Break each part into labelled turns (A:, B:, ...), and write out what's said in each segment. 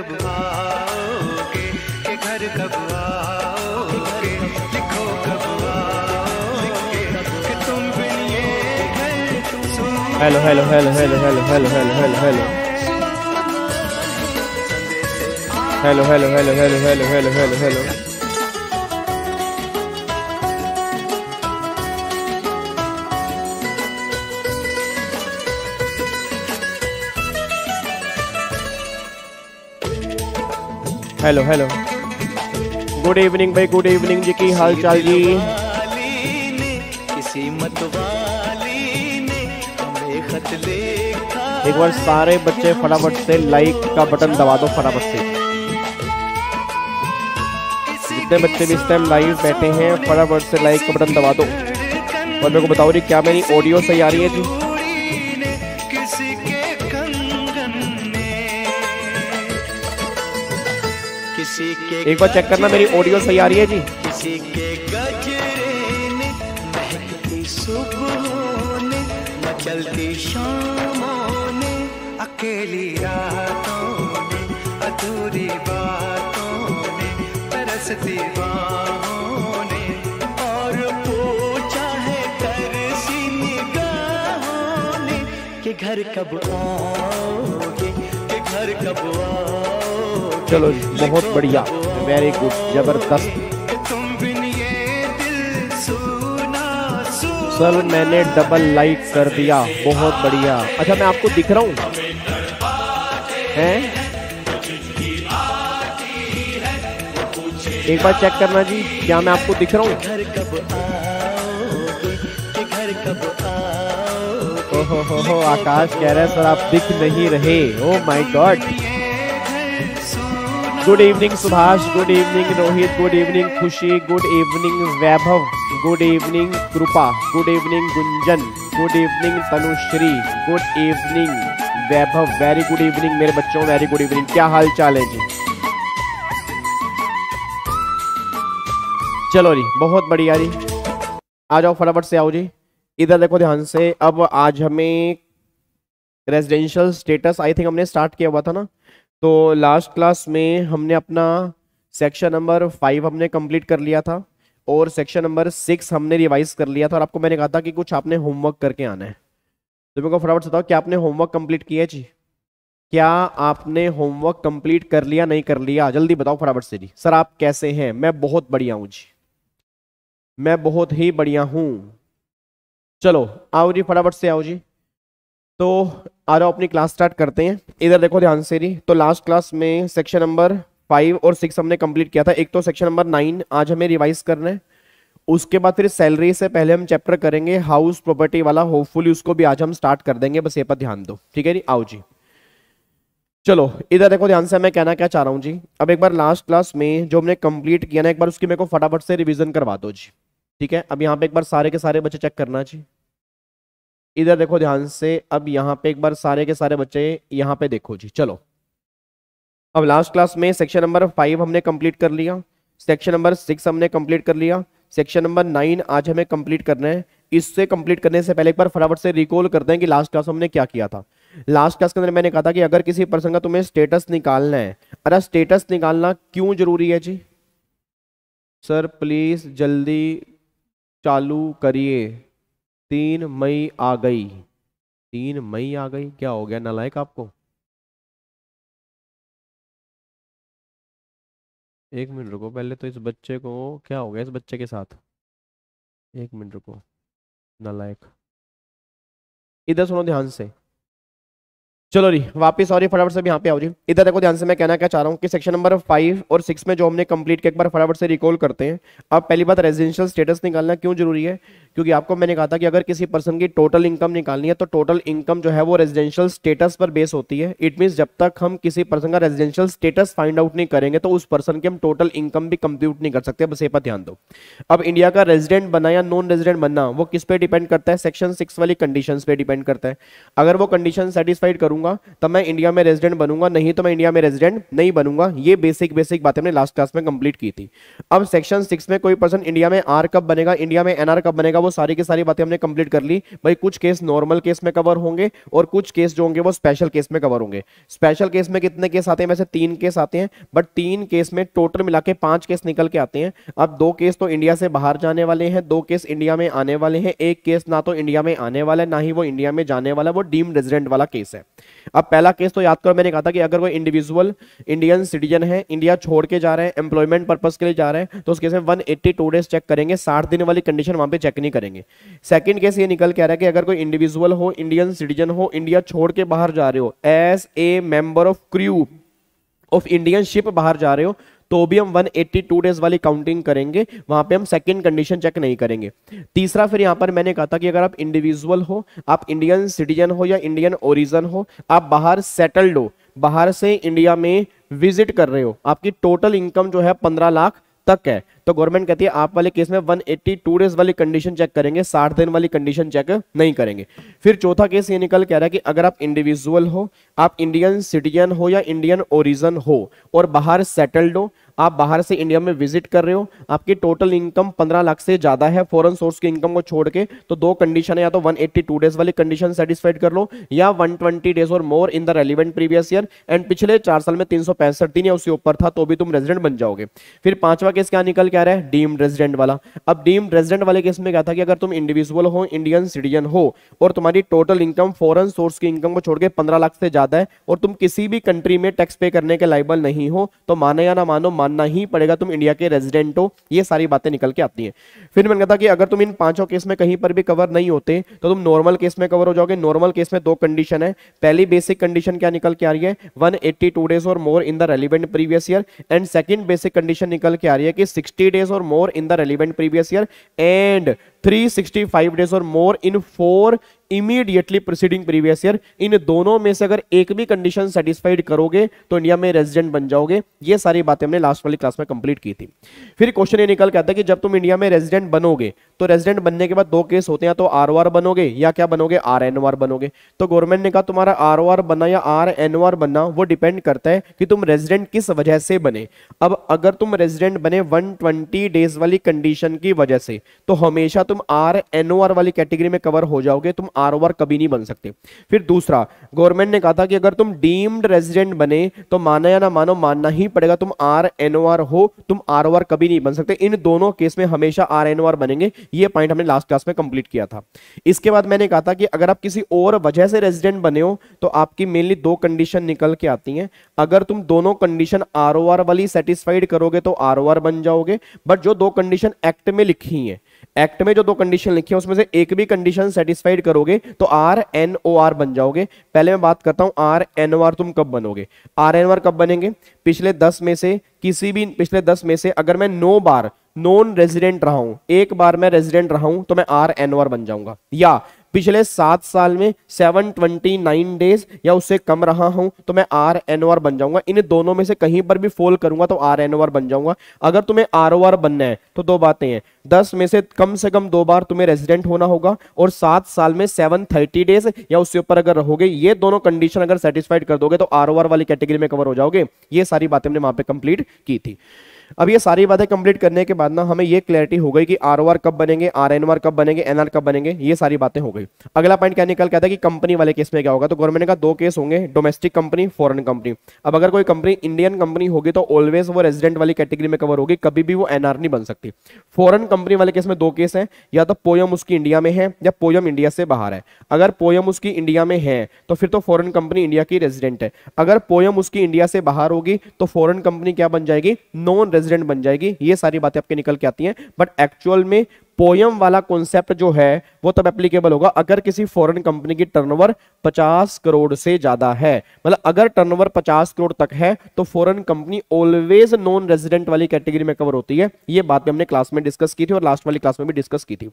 A: कब आओगे
B: के घर कब आओगे लिखो कब आओगे
A: कि तुम बिन ये घर hello hello hello hello hello hello hello hello hello hello hello hello hello hello hello hello hello hello hello good evening भाई गुड इवनिंग जी की हाल चाल जी किसी एक बार सारे बच्चे फटाफट से लाइक का बटन दबा दो फटाफट से जितने बच्चे भी इस टाइम लाइव बैठे हैं फटाफट से लाइक का बटन दबा दो और मेरे को बताओ जी क्या मेरी ऑडियो सही आ रही है जी एक बार चेक करना मेरी ऑडियो सही आ रही है जी किसी के शामों ने अकेली रातों ने अधूरी बातों ने तरसती बाहों ने और पूछा
B: है तरसी निगाहों ने कि घर कब आओगे कि घर कब आओगे
A: चलो बहुत बढ़िया वेरी गुड जबरदस्त सर मैंने डबल लाइक कर दिया बहुत बढ़िया अच्छा मैं आपको दिख रहा हूँ हैं एक बार चेक करना जी क्या मैं आपको दिख रहा हूँ आकाश कह रहे हैं सर आप दिख नहीं रहे oh my God good evening Subhash good evening Rohit good evening Khushi good evening Vaibhav good evening Kripa good evening Gunjan good evening Tanushree good evening Vaibhav very good evening मेरे बच्चों वेरी गुड इवनिंग क्या हाल चाल है जी चलो जी बहुत बढ़िया जी आ जाओ फटाफट से आओ जी इधर देखो ध्यान से अब आज हमें रेजिडेंशियल स्टेटस आई थिंक हमने स्टार्ट किया हुआ था ना तो लास्ट क्लास में हमने अपना सेक्शन नंबर फाइव हमने कंप्लीट कर लिया था और सेक्शन नंबर सिक्स हमने रिवाइज कर लिया था और आपको मैंने कहा था कि कुछ आपने होमवर्क करके आना है तो मेरे को फटाफट बताओ क्या आपने होमवर्क कंप्लीट किया है जी क्या आपने होमवर्क कंप्लीट कर लिया नहीं कर लिया जल्दी बताओ फटाफट से जी सर आप कैसे हैं मैं बहुत बढ़िया हूँ जी मैं बहुत ही बढ़िया हूँ चलो आओ जी फटाफट से आओ जी तो आ जाओ अपनी क्लास स्टार्ट करते हैं इधर देखो ध्यान से रही तो लास्ट क्लास में सेक्शन नंबर फाइव और सिक्स हमने कंप्लीट किया था एक तो सेक्शन नंबर नाइन आज हमें रिवाइज करना है उसके बाद फिर सैलरी से पहले हम चैप्टर करेंगे हाउस प्रॉपर्टी वाला होपफुली उसको भी आज हम स्टार्ट कर देंगे बस ये पर ध्यान दो ठीक है जी आओ जी चलो इधर देखो ध्यान से मैं कहना क्या चाह रहा हूँ जी अब एक बार लास्ट क्लास में जो हमने कंप्लीट किया ना एक बार उसकी मेरे को फटाफट से रिविजन करवा दो जी ठीक है अब यहाँ पे एक बार सारे के सारे बच्चे चेक करना जी इधर देखो ध्यान से अब यहाँ पे एक बार सारे के सारे बच्चे यहाँ पे देखो जी चलो अब लास्ट क्लास में सेक्शन नंबर फाइव हमने कंप्लीट कर लिया सेक्शन नंबर सिक्स हमने कंप्लीट कर लिया सेक्शन नंबर नाइन आज हमें कंप्लीट करना है इससे कंप्लीट करने से पहले एक बार फटाफट से रिकॉल करते हैं कि लास्ट क्लास हमने क्या किया था लास्ट क्लास के अंदर मैंने कहा था कि अगर किसी पर्सन का तुम्हें स्टेटस निकालना है अरे स्टेटस निकालना क्यों जरूरी है जी सर प्लीज जल्दी चालू करिए तीन मई आ गई तीन मई आ गई क्या हो गया
B: नालायक आपको एक मिनट रुको पहले तो इस बच्चे को क्या हो गया इस बच्चे के साथ एक मिनट रुको नालायक इधर सुनो ध्यान से
A: चलो जी वापस और फटाफट से यहाँ पे आओ जी इधर देखो ध्यान से मैं कहना क्या चाह रहा हूँ कि सेक्शन नंबर फाइव और सिक्स में जो हमने कंप्लीट किया एक बार फटाफट से रिकॉल करते हैं अब पहली बात रेजिडेंशियल स्टेटस निकालना क्यों जरूरी है क्योंकि आपको मैंने कहा था कि अगर किसी पर्सन की टोटल इनकम निकालनी है तो टोटल इनकम जो है वो रेजिडेंशियल स्टेटस पर बेस होती है इट मीन्स जब तक हम किसी पर्सन का रेजिडेंशियल स्टेटस फाइंड आउट नहीं करेंगे तो उस पर्सन की हम टोटल इनकम भी कंप्यूट नहीं कर सकते बस ये पर ध्यान दो अब इंडिया का रेजिडेंट बना या नॉन रेजिडेंट बनना वो किस पे डिपेंड करता है सेक्शन सिक्स वाली कंडीशन पर डिपेंड करता है अगर वो कंडीशन सेटिस्फाइड करूँ करूंगा तब मैं इंडिया में रेजिडेंट बनूंगा नहीं तो मैं इंडिया में रेजिडेंट नहीं बनूंगा ये बेसिक बेसिक बातें हमने लास्ट क्लास में कंप्लीट की थी अब सेक्शन सिक्स में कोई पर्सन इंडिया में आर कब बनेगा इंडिया में एनआर कब बनेगा वो सारी की सारी बातें हमने कंप्लीट कर ली भाई कुछ केस नॉर्मल केस में कवर होंगे और कुछ केस जो होंगे वो स्पेशल केस में कवर होंगे स्पेशल केस में कितने केस आते हैं वैसे तीन केस आते हैं बट तीन केस में टोटल मिला के पांच केस निकल के आते हैं अब दो केस तो इंडिया से बाहर जाने वाले हैं दो केस इंडिया में आने वाले हैं एक केस ना तो इंडिया में आने वाला है ना ही वो इंडिया में जाने वाला है वो डीम रेजिडेंट वाला केस है अब पहला केस तो याद करो मैंने कहा था कि अगर कोई इंडिविजुअल इंडियन सिटीजन है इंडिया छोड़ के जा रहे हैं एम्प्लॉयमेंट पर्पज के लिए जा रहे हैं तो उस केस में one eighty two days check करेंगे साठ दिन वाली कंडीशन वहां पे चेक नहीं करेंगे सेकंड केस ये निकल के आ रहा है कि अगर कोई इंडिविजुअल हो इंडियन सिटीजन हो इंडिया छोड़ के बाहर जा रहे हो as a member of crew of Indian ship बाहर जा रहे हो तो भी हम 182 डेज वाली काउंटिंग करेंगे वहां पे हम सेकंड कंडीशन चेक नहीं करेंगे तीसरा फिर यहाँ पर मैंने कहा था कि अगर आप इंडिविजुअल हो आप इंडियन सिटीजन हो या इंडियन ओरिजन हो आप बाहर सेटल्ड हो बाहर से इंडिया में विजिट कर रहे हो आपकी टोटल इनकम जो है पंद्रह लाख तक है तो गवर्नमेंट कहती है आप वाले केस में 182 डेज वाली कंडीशन चेक करेंगे साठ दिन वाली कंडीशन चेक नहीं करेंगे फिर चौथा केस ये निकल कह रहा है कि अगर आप इंडिविजुअल हो आप इंडियन सिटीजन हो या इंडियन ओरिजन हो और बाहर सेटल्ड हो आप बाहर से इंडिया में विजिट कर रहे हो आपकी टोटल इनकम 15 लाख से ज्यादा है फॉरेन सोर्स की इनकम को छोड़ के तो दो कंडीशन है या तो 182 डेज वाली कंडीशन सेटिस्फाइड कर लो या 120 डेज और more in the relevant previous year and पिछले चार साल में तीन दिन या उससे ऊपर था तो भी तुम रेजिडेंट बन जाओगे फिर पांचवा केस क्या निकल के क्या रहा है डीम्ड रेजिडेंट वाला अब डीम्ड रेजिडेंट वाले केस में क्या था कि अगर तुम इंडिविजुअल हो इंडियन सिटीजन हो और तुम्हारी टोटल इनकम फॉरन सोर्स की इनकम को छोड़ के पंद्रह लाख से ज्यादा है और तुम किसी भी कंट्री में टैक्स पे करने के लाइबल नहीं हो तो माने या ना मानो मानना ही पड़ेगा तुम इंडिया के रेजिडेंट हो ये सारी बातें निकल के आती है फिर मैंने कहा कि अगर तुम इन पांचों केस में कहीं पर भी कवर नहीं होते तो तुम नॉर्मल केस में कवर हो जाओगे नॉर्मल केस में दो कंडीशन है पहली बेसिक कंडीशन क्या निकल के आ रही है वन डेज और more in the relevant previous year and second basic condition निकल के आ रही है कि 60 days or more in the relevant previous year and 365 days or more in 4 immediately preceding previous year इन दोनों में से अगर एक भी कंडीशन सेटिस्फाइड करोगे तो इंडिया में रेजिडेंट बन जाओगे ये सारी बातें हमने लास्ट वाली क्लास में कंप्लीट की थी फिर क्वेश्चन ये निकल के आता है कि जब तुम इंडिया में रेजिडेंट बनोगे तो रेजिडेंट बनने के बाद दो केस होते हैं तो आर बनोगे या क्या बनोगे आर बनोगे तो गवर्नमेंट ने कहा तुम्हारा आर बनना या आर बनना वो डिपेंड करता है कि तुम रेजिडेंट किस वजह से बने अब अगर तुम रेजिडेंट बने 120 डेज वाली कंडीशन की वजह से तो हमेशा तुम आर वाली कैटेगरी में कवर हो जाओगे तुम आर कभी नहीं बन सकते फिर दूसरा गवर्नमेंट ने कहा था कि अगर तुम डीम्ड रेजिडेंट बने तो माना या ना मानो मानना ही पड़ेगा तुम आर एन ओ आर हो तुम आर ओ आर कभी नहीं बन सकते इन दोनों केस में हमेशा आर एन ओ आर बनेंगे ये पॉइंट हमने लास्ट क्लास में कंप्लीट किया था इसके बाद मैंने कहा था कि अगर आप किसी और वजह से रेजिडेंट बने हो तो आपकी मेनली दो कंडीशन निकल के आती हैं अगर तुम दोनों कंडीशन आर ओ आर वाली सेटिस्फाइड करोगे तो आर ओ आर बन जाओगे बट जो दो कंडीशन एक्ट में लिखी है एक्ट में जो दो कंडीशन लिखी है उसमें से एक भी कंडीशन सेटिस्फाइड करोगे तो आर एन ओ आर बन जाओगे पहले मैं बात करता हूं आर एन ओ आर तुम कब बनोगे आर एन ओ आर कब बनेंगे पिछले दस में से किसी भी पिछले दस में से अगर मैं नो बार नॉन रेजिडेंट रहा हूं एक बार मैं रेजिडेंट रहा हूं तो मैं आर एन ओ आर बन जाऊंगा या पिछले सात साल में सेवन ट्वेंटी नाइन डेज या उससे कम रहा हूं तो मैं आर एन ओ आर बन जाऊंगा इन दोनों में से कहीं पर भी फोल करूंगा तो आर एन ओ आर बन जाऊंगा अगर तुम्हें आर ओ आर बनना है तो दो बातें हैं दस में से कम से कम दो बार तुम्हें रेजिडेंट होना होगा और सात साल में सेवन थर्टी डेज या उससे ऊपर अगर रहोगे ये दोनों कंडीशन अगर सेटिस्फाइड कर दोगे तो आर ओ आर वाली कैटेगरी में कवर हो जाओगे ये सारी बातें हमने वहां पर कंप्लीट की थी अब ये सारी बातें कंप्लीट करने के बाद ना हमें ये क्लैरिटी हो गई कि आर कब बनेंगे आर कब बनेंगे एन कब बनेंगे ये सारी बातें हो गई अगला पॉइंट क्या निकल कहता है कि कंपनी वाले केस में क्या होगा तो गवर्नमेंट का दो केस होंगे डोमेस्टिक कंपनी फॉरन कंपनी अब अगर कोई कंपनी इंडियन कंपनी होगी तो ऑलवेज वो रेजिडेंट वाली कैटेगरी में कवर होगी कभी भी वो एनआर नहीं बन सकती फॉरन कंपनी वाले केस में दो केस है या तो पोयम उसकी इंडिया में है या पोयम इंडिया से बाहर है अगर पोयम उसकी इंडिया में है तो फिर तो फॉरन कंपनी इंडिया की रेजिडेंट है अगर पोयम उसकी इंडिया से बाहर होगी तो फॉरन कंपनी क्या बन जाएगी नॉन प्रेसिडेंट बन जाएगी ये सारी बातें आपके निकल के आती हैं बट एक्चुअल में पोयम वाला कॉन्सेप्ट जो है वो तब एप्लीकेबल होगा अगर किसी फॉरेन कंपनी की टर्नओवर 50 करोड़ से ज्यादा है मतलब अगर टर्नओवर 50 करोड़ तक है तो foreign company always non resident वाली कैटेगरी में कवर होती है ये बात भी हमने क्लास में डिस्कस की थी और लास्ट वाली क्लास में भी डिस्कस की थी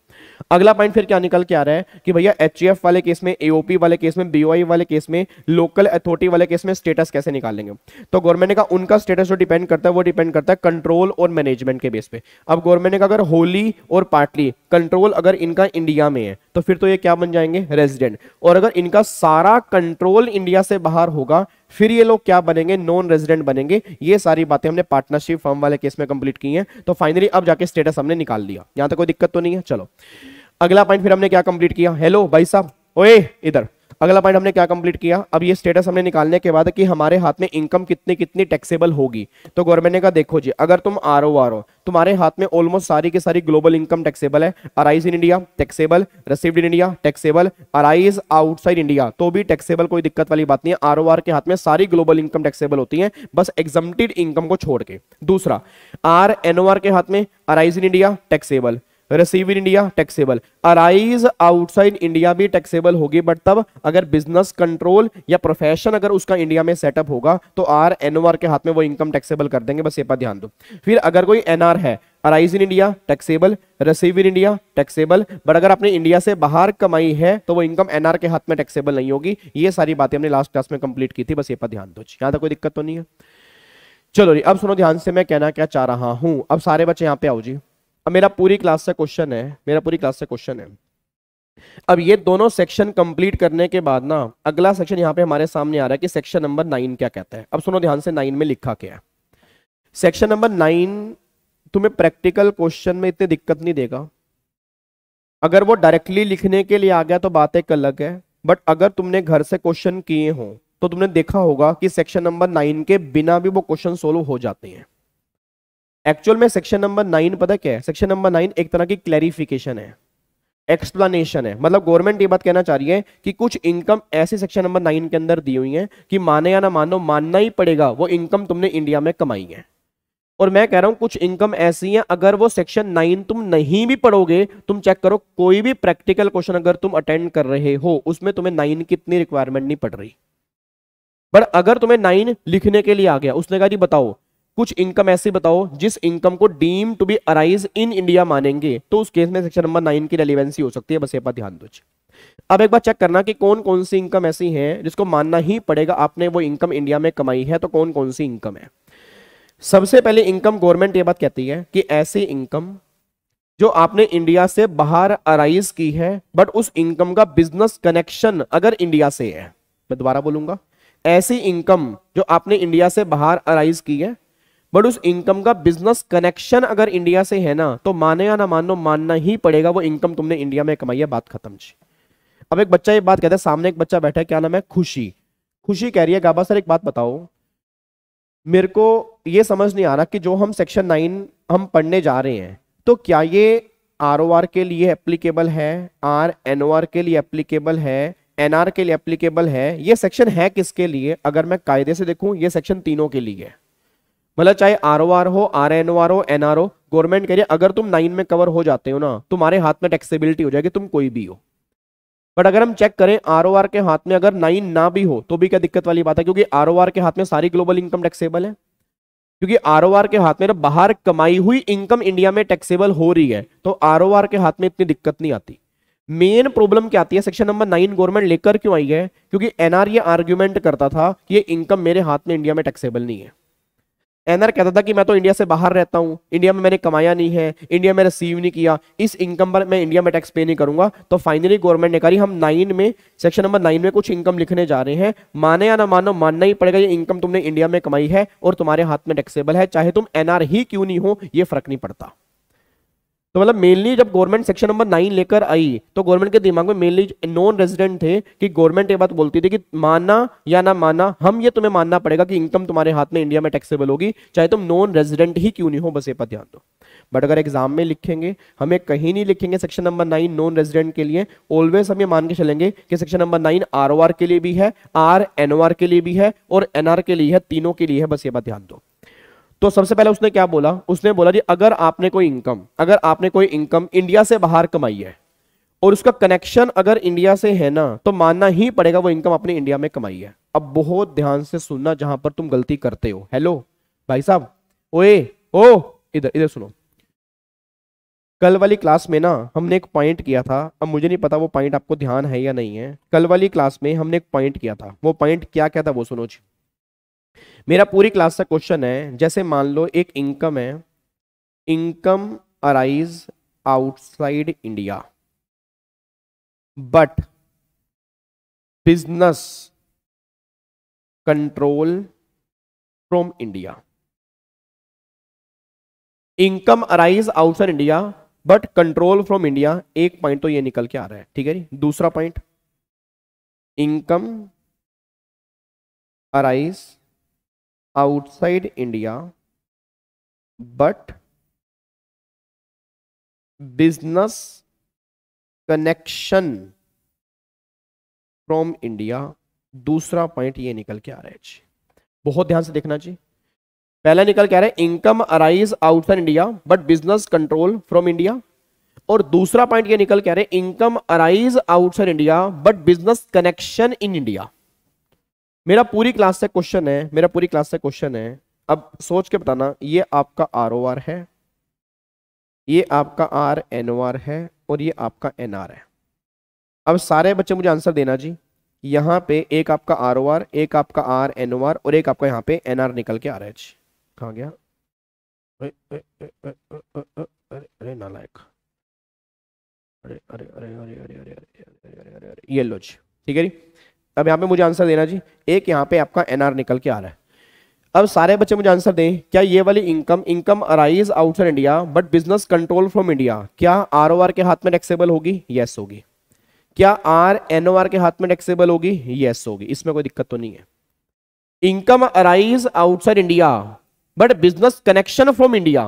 A: अगला पॉइंट फिर क्या निकल के आ रहा है कि भैया एच वाले केस में एओपी वाले केस में बीओआई वाले केस में लोकल अथॉरिटी वाले केस में स्टेटस कैसे निकालेंगे तो गवर्नमेंट ने कहा उनका स्टेटस जो डिपेंड करता है वो डिपेंड करता है कंट्रोल और मैनेजमेंट के बेस पे अब गवर्नमेंट ने कहा अगर होली और पार्ट exactly, कंट्रोल अगर इनका इंडिया में है तो फिर तो ये क्या बन जाएंगे रेजिडेंट और अगर इनका सारा कंट्रोल इंडिया से बाहर होगा फिर ये लोग क्या बनेंगे नॉन रेजिडेंट बनेंगे ये सारी बातें हमने पार्टनरशिप फॉर्म वाले केस में कंप्लीट की हैं तो फाइनली अब जाके स्टेटस हमने निकाल लिया यहां तक कोई दिक्कत तो नहीं है चलो अगला पॉइंट फिर हमने क्या कंप्लीट किया हेलो भाई साहब ओए इधर अगला पॉइंट हमने क्या कंप्लीट किया अब ये स्टेटस हमने निकालने के बाद कि हमारे हाथ में इनकम कितनी कितनी टैक्सेबल होगी तो गवर्नमेंट ने कहा देखो जी अगर तुम आर ओ आर ओ तुम्हारे हाथ में ऑलमोस्ट सारी की सारी ग्लोबल इनकम टैक्सेबल है arise in India taxable received in India taxable arise outside India तो भी टैक्सेबल कोई दिक्कत वाली बात नहीं है आर ओ आर के हाथ में सारी ग्लोबल इनकम टैक्सेबल होती है बस एग्जम्प्टेड इनकम को छोड़ के दूसरा आर एन ओ आर के हाथ में arise in India taxable receive in India taxable arise outside India भी टैक्सेबल होगी बट तब अगर बिजनेस कंट्रोल या प्रोफेशन अगर उसका इंडिया में सेटअप होगा तो आर एनओआर के हाथ में वो इनकम टैक्सेबल कर देंगे बस ये पर ध्यान दो फिर अगर कोई एनआर है arise in India taxable receive in India taxable but अगर आपने इंडिया से बाहर कमाई है तो वो इनकम एनआर के हाथ में टैक्सेबल नहीं होगी ये सारी बातें हमने लास्ट क्लास में कंप्लीट की थी बस ये पर ध्यान दो यहाँ तक कोई दिक्कत तो नहीं है चलो जी अब सुनो ध्यान से मैं कहना क्या चाह रहा हूं अब सारे बच्चे यहाँ पे आओ जी अब मेरा पूरी क्लास से क्वेश्चन है मेरा पूरी क्लास से क्वेश्चन है अब ये दोनों सेक्शन कंप्लीट करने के बाद ना अगला सेक्शन यहां पे हमारे सामने आ रहा है कि सेक्शन नंबर नाइन क्या कहता है अब सुनो ध्यान से नाइन में लिखा क्या है सेक्शन नंबर नाइन तुम्हें प्रैक्टिकल क्वेश्चन में इतनी दिक्कत नहीं देगा अगर वो डायरेक्टली लिखने के लिए आ गया तो बात एक अलग है बट अगर तुमने घर से क्वेश्चन किए हो तो तुमने देखा होगा कि सेक्शन नंबर नाइन के बिना भी वो क्वेश्चन सोल्व हो जाते हैं एक्चुअल में सेक्शन नंबर नाइन पता क्या है सेक्शन नंबर नाइन एक तरह की क्लैरिफिकेशन है एक्सप्लेनेशन है मतलब गवर्नमेंट ये बात कहना चाह रही है कि कुछ इनकम ऐसे सेक्शन नंबर नाइन के अंदर दी हुई है कि माने या ना मानो मानना ही पड़ेगा वो इनकम तुमने इंडिया में कमाई है और मैं कह रहा हूं कुछ इनकम ऐसी हैं अगर वो सेक्शन नाइन तुम नहीं भी पढ़ोगे तुम चेक करो कोई भी प्रैक्टिकल क्वेश्चन अगर तुम अटेंड कर रहे हो उसमें तुम्हें नाइन की इतनी रिक्वायरमेंट नहीं पड़ रही बट अगर तुम्हें नाइन लिखने के लिए आ गया उसने कहा जी बताओ कुछ इनकम ऐसे बताओ जिस इनकम को deem to be arise in India मानेंगे तो उस केस में सेक्शन नंबर नाइन की रेलिवेंसी हो सकती है बस ये बात ध्यान दो अब एक बार चेक करना कि कौन कौन सी इनकम ऐसी है जिसको मानना ही पड़ेगा आपने वो इनकम इंडिया में कमाई है तो कौन कौन सी इनकम है सबसे पहले इनकम गवर्नमेंट ये बात कहती है कि ऐसी इनकम जो आपने इंडिया से बाहर अराइज की है बट उस इनकम का बिजनेस कनेक्शन अगर इंडिया से है मैं दोबारा बोलूंगा ऐसी इनकम जो आपने इंडिया से बाहर अराइज की है बट उस इनकम का बिजनेस कनेक्शन अगर इंडिया से है ना तो माने या ना मानो मानना ही पड़ेगा वो इनकम तुमने इंडिया में कमाई है बात खत्म जी अब एक बच्चा ये बात कहता है सामने एक बच्चा बैठा है क्या नाम है खुशी खुशी कह रही है गाबा सर एक बात बताओ मेरे को ये समझ नहीं आ रहा कि जो हम सेक्शन नाइन हम पढ़ने जा रहे हैं तो क्या ये आर ओ आर के लिए एप्लीकेबल है आर एन ओ आर के लिए एप्लीकेबल है एन आर के लिए एप्लीकेबल है ये सेक्शन है किसके लिए अगर मैं कायदे से देखूं ये सेक्शन तीनों के लिए है मतलब चाहे आर ओ आर हो आर एन ओ आर हो एन आर ओ गवर्नमेंट कह रही है अगर तुम नाइन में कवर हो जाते हो ना तुम्हारे हाथ में टैक्सेबिलिटी हो जाएगी तुम कोई भी हो बट अगर हम चेक करें आर ओ आर के हाथ में अगर नाइन ना भी हो तो भी क्या दिक्कत वाली बात है क्योंकि आर ओ आर के हाथ में सारी ग्लोबल इनकम टैक्सेबल है क्योंकि आर ओ आर के हाथ में बाहर कमाई हुई इनकम इंडिया में टैक्सेबल हो रही है तो आर ओ आर के हाथ में इतनी दिक्कत नहीं आती मेन प्रॉब्लम क्या आती है सेक्शन नंबर नाइन गवर्नमेंट लेकर क्यों आई है क्योंकि एनआर ये आर्ग्यूमेंट करता था कि ये इनकम मेरे हाथ में इंडिया में टैक्सेबल नहीं है एनर कहता था कि मैं तो इंडिया से बाहर रहता हूँ इंडिया में मैंने कमाया नहीं है इंडिया में रिसीव नहीं किया इस इनकम पर मैं इंडिया में टैक्स पे नहीं करूंगा तो फाइनली गवर्नमेंट ने कहा हम नाइन में सेक्शन नंबर नाइन में कुछ इनकम लिखने जा रहे हैं माने या ना मानो मानना ही पड़ेगा ये इनकम तुमने इंडिया में कमाई है और तुम्हारे हाथ में टैक्सेबल है चाहे तुम एनआर ही क्यों नहीं हो ये फर्क नहीं पड़ता तो मतलब मेनली जब गवर्नमेंट सेक्शन नंबर नाइन लेकर आई तो गवर्नमेंट के दिमाग में मेनली नॉन रेजिडेंट थे कि गवर्नमेंट ये बात बोलती थी कि माना या ना माना हम ये तुम्हें मानना पड़ेगा कि इनकम तुम्हारे हाथ में इंडिया में टैक्सेबल होगी चाहे तुम नॉन रेजिडेंट ही क्यों नहीं हो बस ये पर ध्यान दो बट अगर एग्जाम में लिखेंगे हमें कहीं नहीं लिखेंगे section number nine non resident के लिए ऑलवेज हम ये मान के चलेंगे कि सेक्शन नंबर नाइन आर के लिए भी है आर एन के लिए भी है और एन के लिए है तीनों के लिए है बस ये बात ध्यान दो तो सबसे पहले उसने क्या बोला उसने बोला जी अगर आपने कोई इनकम अगर आपने कोई इनकम इंडिया से बाहर कमाई है और उसका कनेक्शन अगर इंडिया से है ना तो मानना ही पड़ेगा वो इनकम अपने इंडिया में कमाई है अब बहुत ध्यान से सुनना जहां पर तुम गलती करते हो हेलो भाई साहब ओए ओ इधर इधर सुनो कल वाली क्लास में ना हमने एक पॉइंट किया था अब मुझे नहीं पता वो पॉइंट आपको ध्यान है या नहीं है कल वाली क्लास में हमने एक पॉइंट किया था वो पॉइंट क्या क्या था वो सुनो जी मेरा पूरी क्लास का क्वेश्चन है जैसे मान लो एक इनकम है income arise outside India
B: but business control from India
A: income arise outside India but control from India एक पॉइंट तो ये निकल के आ रहा है ठीक है जी दूसरा point income
B: arise outside India, but business
A: connection from India दूसरा पॉइंट ये निकल के आ रहा है जी बहुत ध्यान से देखना जी पहला निकल के आ रहा है income arise outside India but business control from India और दूसरा पॉइंट ये निकल के आ रहा है income arise outside India but business connection in India मेरा पूरी क्लास से क्वेश्चन है मेरा पूरी क्लास से क्वेश्चन है अब सोच के बताना ये आपका आर ओ आर है ये आपका आर एन ओ आर है और ये आपका एन आर है अब सारे बच्चे मुझे आंसर देना जी यहाँ पे एक आपका आर ओ आर एक आपका आर एन ओ आर और एक आपका यहाँ पे एन आर निकल के आ रहा है जी कहाँ गया अरे अरे अरे नालायक अरे अरे अरे अरे अरे अरे अरे अरे अरे अरे अरे ये लो जी ठीक है जी अब यहाँ पे मुझे आंसर देना जी एक यहाँ पे आपका एनआर निकल के आ रहा है अब सारे बच्चे मुझे आंसर दें क्या ये वाली income income arise outside India but business control from India क्या आर ओ आर के हाथ में टैक्सेबल होगी यस होगी क्या आर एन ओ आर के हाथ में टैक्सेबल होगी यस होगी इसमें कोई दिक्कत तो नहीं है income arise outside India but business connection from India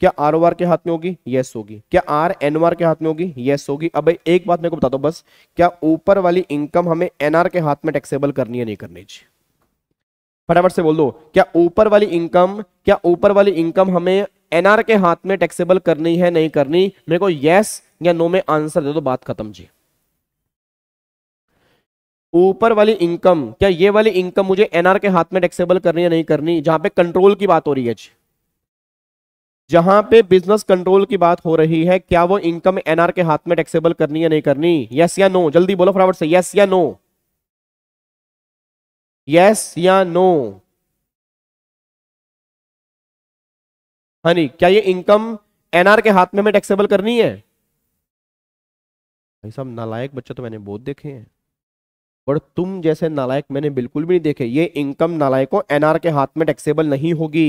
A: क्या आर ओ आर के हाथ में होगी यस होगी क्या आर एन आर के हाथ में होगी यस होगी अब एक बात मेरे को बता दो बस क्या ऊपर वाली इनकम हमें एनआर के हाथ में टैक्सेबल करनी है नहीं करनी चाहिए फटाफट से बोल दो क्या ऊपर वाली इनकम क्या ऊपर वाली इनकम हमें एनआर के हाथ में टैक्सेबल करनी है नहीं करनी मेरे को यस या नो में आंसर दे दो बात खत्म जी ऊपर वाली इनकम क्या ये वाली इनकम मुझे एनआर के हाथ में टैक्सेबल करनी है नहीं करनी जहां पे कंट्रोल की बात हो रही है जी जहां पे बिजनेस कंट्रोल की बात हो रही है क्या वो इनकम एनआर के हाथ में टैक्सेबल करनी या नहीं करनी यस या नो जल्दी बोलो फटाफट से यस या नो
B: यस या नो हनी
A: क्या ये इनकम एनआर के हाथ में हमें टैक्सेबल करनी है भाई साहब नालायक बच्चे तो मैंने बहुत देखे हैं पर तुम जैसे नालायक मैंने बिल्कुल भी नहीं देखे ये इनकम नालायक को एनआर के हाथ में टैक्सेबल नहीं होगी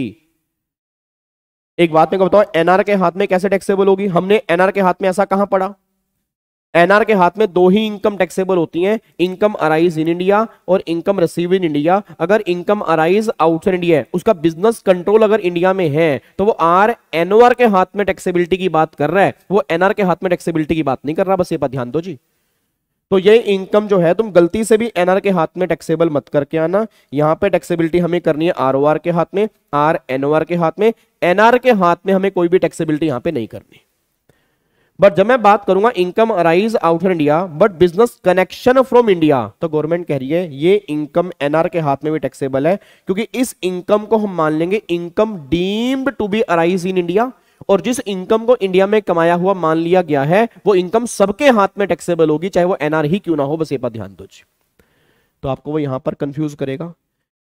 A: एक बात में को बताओ एनआर के हाथ में कैसे टैक्सेबल होगी हमने एनआर के हाथ में ऐसा कहां पड़ा एनआर के हाथ में दो ही इनकम टैक्सेबल होती हैं इनकम अराइज इन इंडिया और इनकम रिसीव इन इंडिया अगर इनकम अराइज आउटसाइड इंडिया है उसका बिजनेस कंट्रोल अगर इंडिया में है तो वो आर एनओआर के हाथ में टैक्सेबिलिटी की बात कर रहा है वो एनआर के हाथ में टैक्सेबिलिटी की बात नहीं कर रहा बस ये बात ध्यान दो जी तो ये इनकम जो है तुम गलती से भी एनआर के हाथ में टैक्सेबल मत करके आना यहाँ पे टैक्सेबिलिटी हमें करनी है आर के हाथ में आर एनओआर के हाथ में एनआर के हाथ में हमें कोई भी टैक्सेबिलिटी यहां पे नहीं करनी बट जब मैं बात करूंगा income arise out of India but business connection from India तो गवर्नमेंट कह रही है ये इनकम एनआर के हाथ में भी टैक्सेबल है क्योंकि इस इनकम को हम मान लेंगे income deemed to be arise in India और जिस इनकम को इंडिया में कमाया हुआ मान लिया गया है वो इनकम सबके हाथ में टैक्सेबल होगी चाहे वो एनआर ही क्यों ना हो बस ये पर ध्यान दो तो आपको वो यहां पर कंफ्यूज करेगा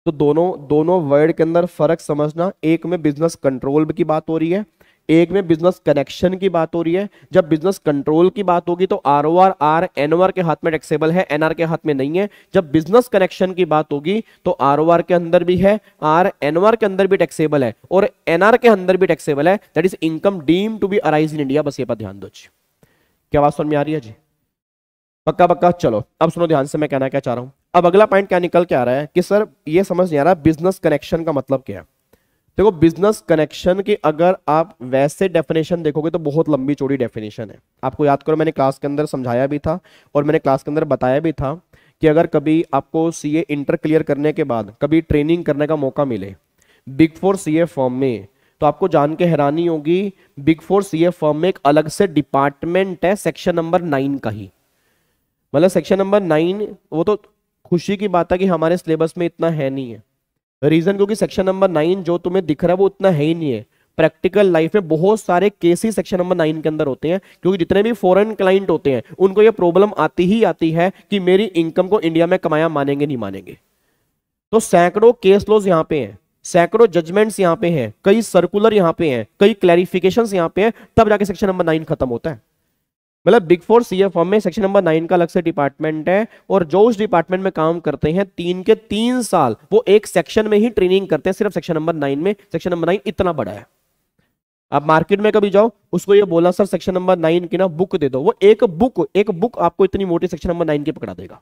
A: तो दोनों दोनों वर्ड के अंदर फर्क समझना एक में बिजनेस कंट्रोल की बात हो रही है एक में बिजनेस कनेक्शन की बात हो रही है जब बिजनेस कंट्रोल की बात होगी तो R O R R N O R के हाथ में टैक्सेबल है एनआर के हाथ में नहीं है जब बिजनेस कनेक्शन की बात होगी तो आर ओ आर के अंदर भी है आर एन ओ आर के अंदर भी टैक्सेबल है और एनआर के अंदर भी टैक्सेबल है that is income deem to be arise in India बस ये पर ध्यान दो जी क्या बात सुन में आ रही है जी पक्का पक्का चलो अब सुनो ध्यान से मैं कहना क्या चाह रहा हूं अब अगला पॉइंट क्या निकल के आ रहा है कि सर ये समझ नहीं आ रहा बिजनेस कनेक्शन का मतलब क्या है देखो बिजनेस कनेक्शन की अगर आप वैसे डेफिनेशन देखोगे तो बहुत लंबी चौड़ी डेफिनेशन है आपको याद करो मैंने क्लास के अंदर समझाया भी था और मैंने क्लास के अंदर बताया भी था कि अगर कभी आपको सी ए इंटर क्लियर करने के बाद कभी ट्रेनिंग करने का मौका मिले big four C A firm में तो आपको जान के हैरानी होगी big four C A firm में एक अलग से डिपार्टमेंट है सेक्शन नंबर नाइन का ही मतलब सेक्शन नंबर नाइन वो तो खुशी की बात है कि हमारे सिलेबस में इतना है नहीं है रीजन क्योंकि सेक्शन नंबर नाइन जो तुम्हें दिख रहा है वो उतना है ही नहीं है प्रैक्टिकल लाइफ में बहुत सारे केस ही सेक्शन नंबर नाइन के अंदर होते हैं क्योंकि जितने भी फॉरेन क्लाइंट होते हैं उनको ये प्रॉब्लम आती ही आती है कि मेरी इनकम को इंडिया में कमाया मानेंगे नहीं मानेंगे तो सैकड़ों केस लॉज यहाँ पे हैं सैकड़ों जजमेंट्स यहाँ पे हैं कई सर्कुलर यहाँ पे हैं कई क्लैरिफिकेशन यहाँ पे हैं तब जाके सेक्शन नंबर नाइन खत्म होता है मतलब बिग फोर सी एफ में सेक्शन नंबर नाइन का अलग से डिपार्टमेंट है और जो उस डिपार्टमेंट में काम करते हैं तीन के तीन साल वो एक सेक्शन में ही ट्रेनिंग करते हैं सिर्फ सेक्शन नंबर नाइन में सेक्शन नंबर नाइन इतना बड़ा है आप मार्केट में कभी जाओ उसको ये बोला सर सेक्शन नंबर नाइन की ना बुक दे दो वो एक बुक एक बुक आपको इतनी मोटी सेक्शन नंबर नाइन की पकड़ा देगा